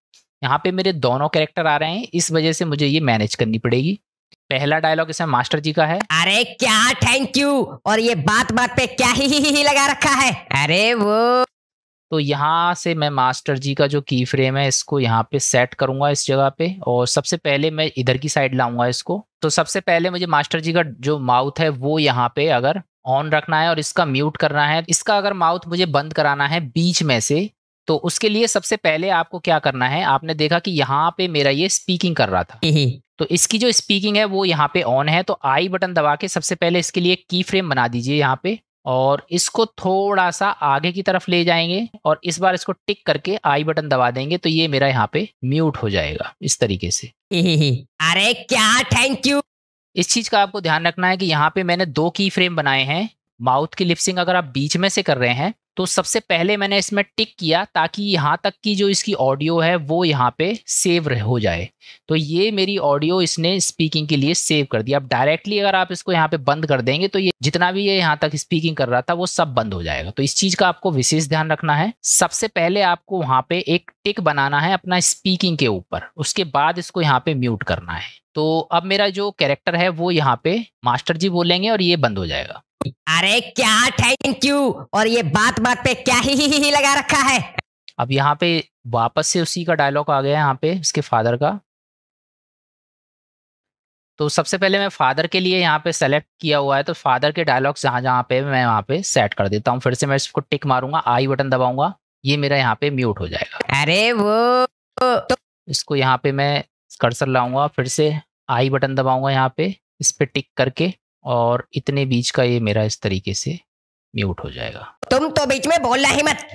यहाँ पे मेरे दोनों कैरेक्टर आ रहे हैं इस वजह से मुझे ये मैनेज करनी पड़ेगी पहला डायलॉग इसमें मास्टर जी का है अरे क्या थैंक यू और ये बात बात पे क्या ही ही, ही लगा रखा है अरे वो तो यहाँ से मैं मास्टर जी का जो की फ्रेम है इसको यहाँ पे सेट करूंगा इस जगह पे और सबसे पहले मैं इधर की साइड लाऊंगा इसको तो सबसे पहले मुझे मास्टर जी का जो माउथ है वो यहाँ पे अगर ऑन रखना है और इसका म्यूट करना है इसका अगर माउथ मुझे बंद कराना है बीच में से तो उसके लिए सबसे पहले आपको क्या करना है आपने देखा कि यहाँ पे मेरा ये स्पीकिंग कर रहा था हम्म, हम्म। तो इसकी जो स्पीकिंग है वो यहाँ पे ऑन है तो आई बटन दबा के सबसे पहले इसके लिए की फ्रेम बना दीजिए यहाँ पे और इसको थोड़ा सा आगे की तरफ ले जाएंगे और इस बार इसको टिक करके आई बटन दबा देंगे तो ये मेरा यहाँ पे म्यूट हो जाएगा इस तरीके से हम्म, अरे क्या थैंक यू इस चीज का आपको ध्यान रखना है कि यहाँ पे मैंने दो की फ्रेम बनाए हैं माउथ की लिपसिंग अगर आप बीच में से कर रहे हैं तो सबसे पहले मैंने इसमें टिक किया ताकि यहाँ तक की जो इसकी ऑडियो है वो यहाँ पे सेव हो जाए तो ये मेरी ऑडियो इसने स्पीकिंग के लिए सेव कर दिया अब डायरेक्टली अगर आप इसको यहाँ पे बंद कर देंगे तो ये जितना भी ये यहाँ तक स्पीकिंग कर रहा था वो सब बंद हो जाएगा तो इस चीज़ का आपको विशेष ध्यान रखना है सबसे पहले आपको वहाँ पे एक टिक बनाना है अपना स्पीकिंग के ऊपर उसके बाद इसको यहाँ पे म्यूट करना है तो अब मेरा जो कैरेक्टर है वो यहाँ पे मास्टर जी बोलेंगे और ये बंद हो जाएगा अरे क्या थैंक यू और ये बात बात पे क्या ही, ही, ही लगा रखा है अब यहाँ पे वापस से उसी का डायलॉग आ गया यहाँ पे इसके फादर का तो सबसे पहले मैं फादर के लिए यहाँ पे सेलेक्ट किया हुआ है तो फादर के डायलॉग जहां जहां पे मैं वहां पे सेट कर देता हूँ फिर से मैं इसको टिक मारूंगा आई बटन दबाऊंगा ये मेरा यहाँ पे म्यूट हो जाएगा अरे वो तो इसको यहाँ पे मैं कर्सर लाऊंगा फिर से आई बटन दबाऊंगा यहाँ पे इस पे टिक करके और इतने बीच का ये मेरा इस तरीके से म्यूट हो जाएगा तुम तो बीच में बोलना ही मत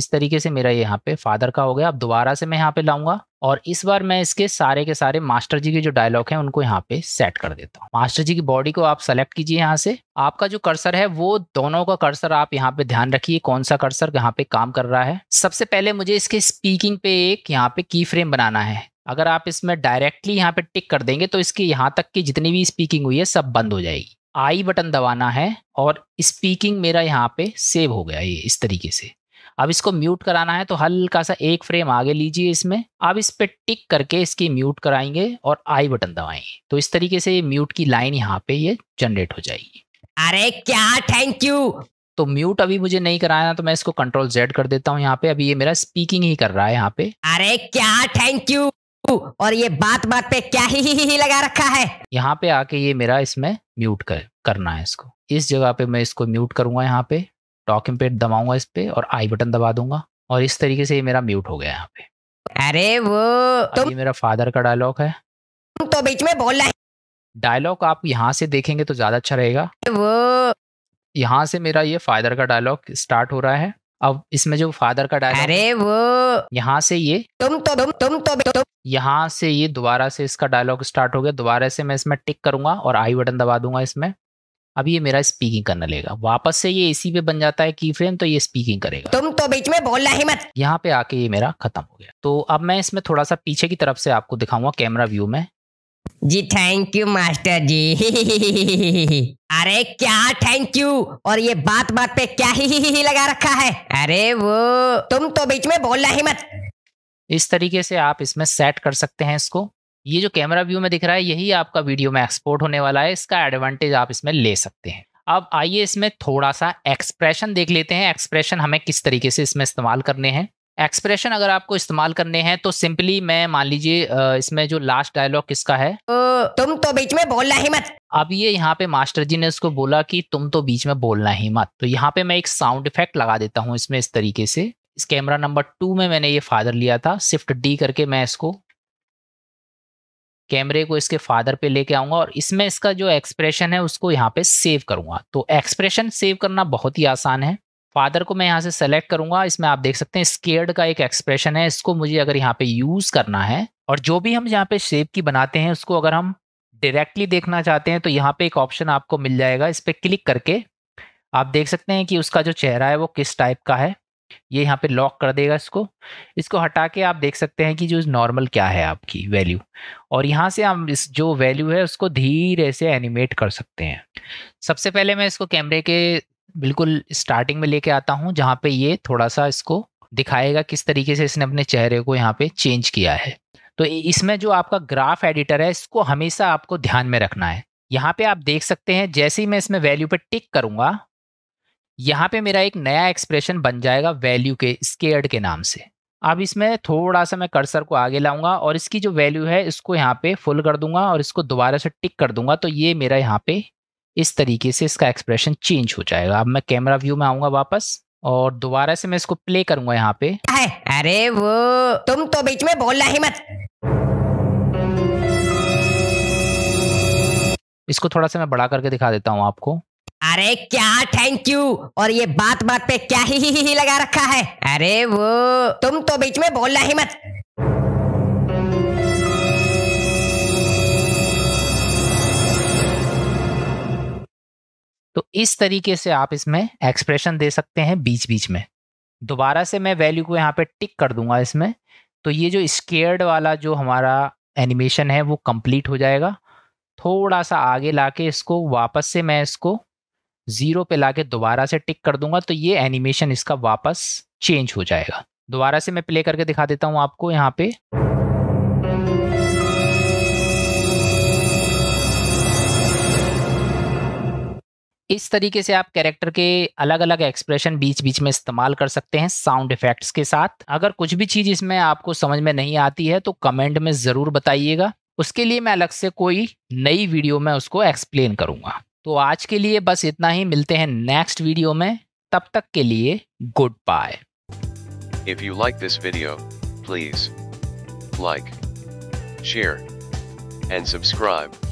इस तरीके से मेरा यहाँ पे फादर का हो गया अब दोबारा से मैं यहाँ पे लाऊंगा और इस बार मैं इसके सारे के सारे मास्टर जी के जो डायलॉग हैं उनको यहाँ पे सेट कर देता हूँ मास्टर जी की बॉडी को आप सेलेक्ट कीजिए यहाँ से आपका जो कर्सर है वो दोनों का कर्सर आप यहाँ पे ध्यान रखिए कौन सा कर्सर यहाँ पे काम कर रहा है सबसे पहले मुझे इसके स्पीकिंग पे एक यहाँ पे की फ्रेम बनाना है अगर आप इसमें डायरेक्टली यहाँ पे टिक कर देंगे तो इसकी यहाँ तक की जितनी भी स्पीकिंग हुई है सब बंद हो जाएगी आई बटन दबाना है और स्पीकिंग मेरा यहाँ पे सेव हो गया ये इस तरीके से अब इसको म्यूट कराना है तो हल्का सा एक फ्रेम आगे लीजिए इसमें अब इस पर टिक करके इसकी म्यूट कराएंगे और आई बटन दबाएंगे तो इस तरीके से ये म्यूट की लाइन यहाँ पे ये जनरेट हो जाएगी अरे क्या थैंक यू तो म्यूट अभी मुझे नहीं कराना तो मैं इसको कंट्रोल जेड कर देता हूँ यहाँ पे अभी ये मेरा स्पीकिंग ही कर रहा है यहाँ पे अरे क्या थैंक यू और ये बात बात पे क्या ही, ही, ही लगा रखा है यहाँ पे आके ये मेरा इसमें म्यूट कर करना है इसको इस जगह पे मैं इसको म्यूट करूंगा यहाँ पे टॉकिंग पे दबाऊंगा इस पे और आई बटन दबा दूंगा और इस तरीके से ये मेरा म्यूट हो गया यहाँ पे अरे वो तो ये मेरा फादर का डायलॉग है तुम तो बीच में बोल रहा है डायलॉग आप यहाँ से देखेंगे तो ज्यादा अच्छा रहेगा वो यहाँ से मेरा ये फादर का डायलॉग स्टार्ट हो रहा है अब इसमें जो फादर का डायलॉग अरे वो यहाँ से ये तुम तो तुम तुम तो तुम तो। यहाँ से ये दोबारा से इसका डायलॉग स्टार्ट हो गया दोबारा से मैं इसमें टिक करूंगा और आई बटन दबा दूंगा इसमें अब ये मेरा स्पीकिंग करने लेगा वापस से ये इसी पे बन जाता है की फ्रेम तो ये स्पीकिंग करेगा तुम तो बीच में बोलना ही मत यहाँ पे आके ये मेरा खत्म हो गया तो अब मैं इसमें थोड़ा सा पीछे की तरफ से आपको दिखाऊंगा कैमरा व्यू में जी थैंक यू मास्टर जी अरे क्या थैंक यू और ये बात बात पे क्या ही, ही, ही, ही लगा रखा है अरे वो तुम तो बीच में बोलना ही मत इस तरीके से आप इसमें सेट कर सकते हैं इसको ये जो कैमरा व्यू में दिख रहा है यही आपका वीडियो में एक्सपोर्ट होने वाला है इसका एडवांटेज आप इसमें ले सकते हैं अब आइए इसमें थोड़ा सा एक्सप्रेशन देख लेते हैं एक्सप्रेशन हमें किस तरीके से इसमें इस्तेमाल करने हैं एक्सप्रेशन अगर आपको इस्तेमाल करने हैं तो सिंपली मैं मान लीजिए इसमें जो लास्ट डायलॉग किसका है तुम तो बीच में बोलना ही मत अब ये यहाँ पे मास्टर जी ने इसको बोला कि तुम तो बीच में बोलना ही मत तो यहाँ पे मैं एक साउंड इफेक्ट लगा देता हूँ इसमें इस तरीके से इस कैमरा नंबर टू में मैंने ये फादर लिया था शिफ्ट डी करके मैं इसको कैमरे को इसके फादर पे लेके आऊंगा और इसमें इसका जो एक्सप्रेशन है उसको यहाँ पे सेव करूंगा तो एक्सप्रेशन सेव करना बहुत ही आसान है फादर को मैं यहाँ से सेलेक्ट करूंगा इसमें आप देख सकते हैं स्केर्ड का एक एक्सप्रेशन है इसको मुझे अगर यहाँ पे यूज करना है और जो भी हम यहाँ पे शेप की बनाते हैं उसको अगर हम डायरेक्टली देखना चाहते हैं तो यहाँ पे एक ऑप्शन आपको मिल जाएगा इस पर क्लिक करके आप देख सकते हैं कि उसका जो चेहरा है वो किस टाइप का है ये यहाँ पे लॉक कर देगा इसको इसको हटा के आप देख सकते हैं कि जो नॉर्मल क्या है आपकी वैल्यू और यहाँ से हम इस जो वैल्यू है उसको धीरे से एनिमेट कर सकते हैं सबसे पहले मैं इसको कैमरे के बिल्कुल स्टार्टिंग में लेके आता हूँ जहाँ पे ये थोड़ा सा इसको दिखाएगा किस तरीके से इसने अपने चेहरे को यहाँ पे चेंज किया है तो इसमें जो आपका ग्राफ एडिटर है इसको हमेशा आपको ध्यान में रखना है यहाँ पे आप देख सकते हैं जैसे ही मैं इसमें वैल्यू पे टिक करूँगा यहाँ पे मेरा एक नया एक्सप्रेशन बन जाएगा वैल्यू के स्केयर्ड के नाम से अब इसमें थोड़ा सा मैं कर्सर को आगे लाऊंगा और इसकी जो वैल्यू है इसको यहाँ पे फुल कर दूंगा और इसको दोबारा से टिक कर दूंगा तो ये मेरा यहाँ पे इस तरीके से इसका एक्सप्रेशन चेंज हो जाएगा अब मैं कैमरा व्यू में आऊंगा वापस और दोबारा से मैं इसको प्ले करूंगा यहाँ पे अरे वो तुम तो बीच में बोलना ही मत इसको थोड़ा सा मैं बड़ा करके दिखा देता हूँ आपको अरे क्या थैंक यू और ये बात बात पे क्या ही, ही, ही, ही लगा रखा है अरे वो तुम तो बीच में बोलना ही मत तो इस तरीके से आप इसमें एक्सप्रेशन दे सकते हैं बीच बीच में दोबारा से मैं वैल्यू को यहाँ पे टिक कर दूंगा इसमें तो ये जो स्केयर्ड वाला जो हमारा एनिमेशन है वो कंप्लीट हो जाएगा थोड़ा सा आगे लाके इसको वापस से मैं इसको ज़ीरो पे लाके दोबारा से टिक कर दूंगा तो ये एनिमेशन इसका वापस चेंज हो जाएगा दोबारा से मैं प्ले करके दिखा देता हूँ आपको यहाँ पे इस तरीके से आप कैरेक्टर के अलग अलग एक्सप्रेशन बीच बीच में इस्तेमाल कर सकते हैं साउंड इफेक्ट्स के साथ अगर कुछ भी चीज़ इसमें आपको समझ में नहीं आती है तो कमेंट में ज़रूर बताइएगा उसके लिए मैं अलग से कोई नई वीडियो में उसको एक्सप्लेन करूँगा तो आज के लिए बस इतना ही मिलते हैं नेक्स्ट वीडियो में तब तक के लिए good bye if you like this video please like share and subscribe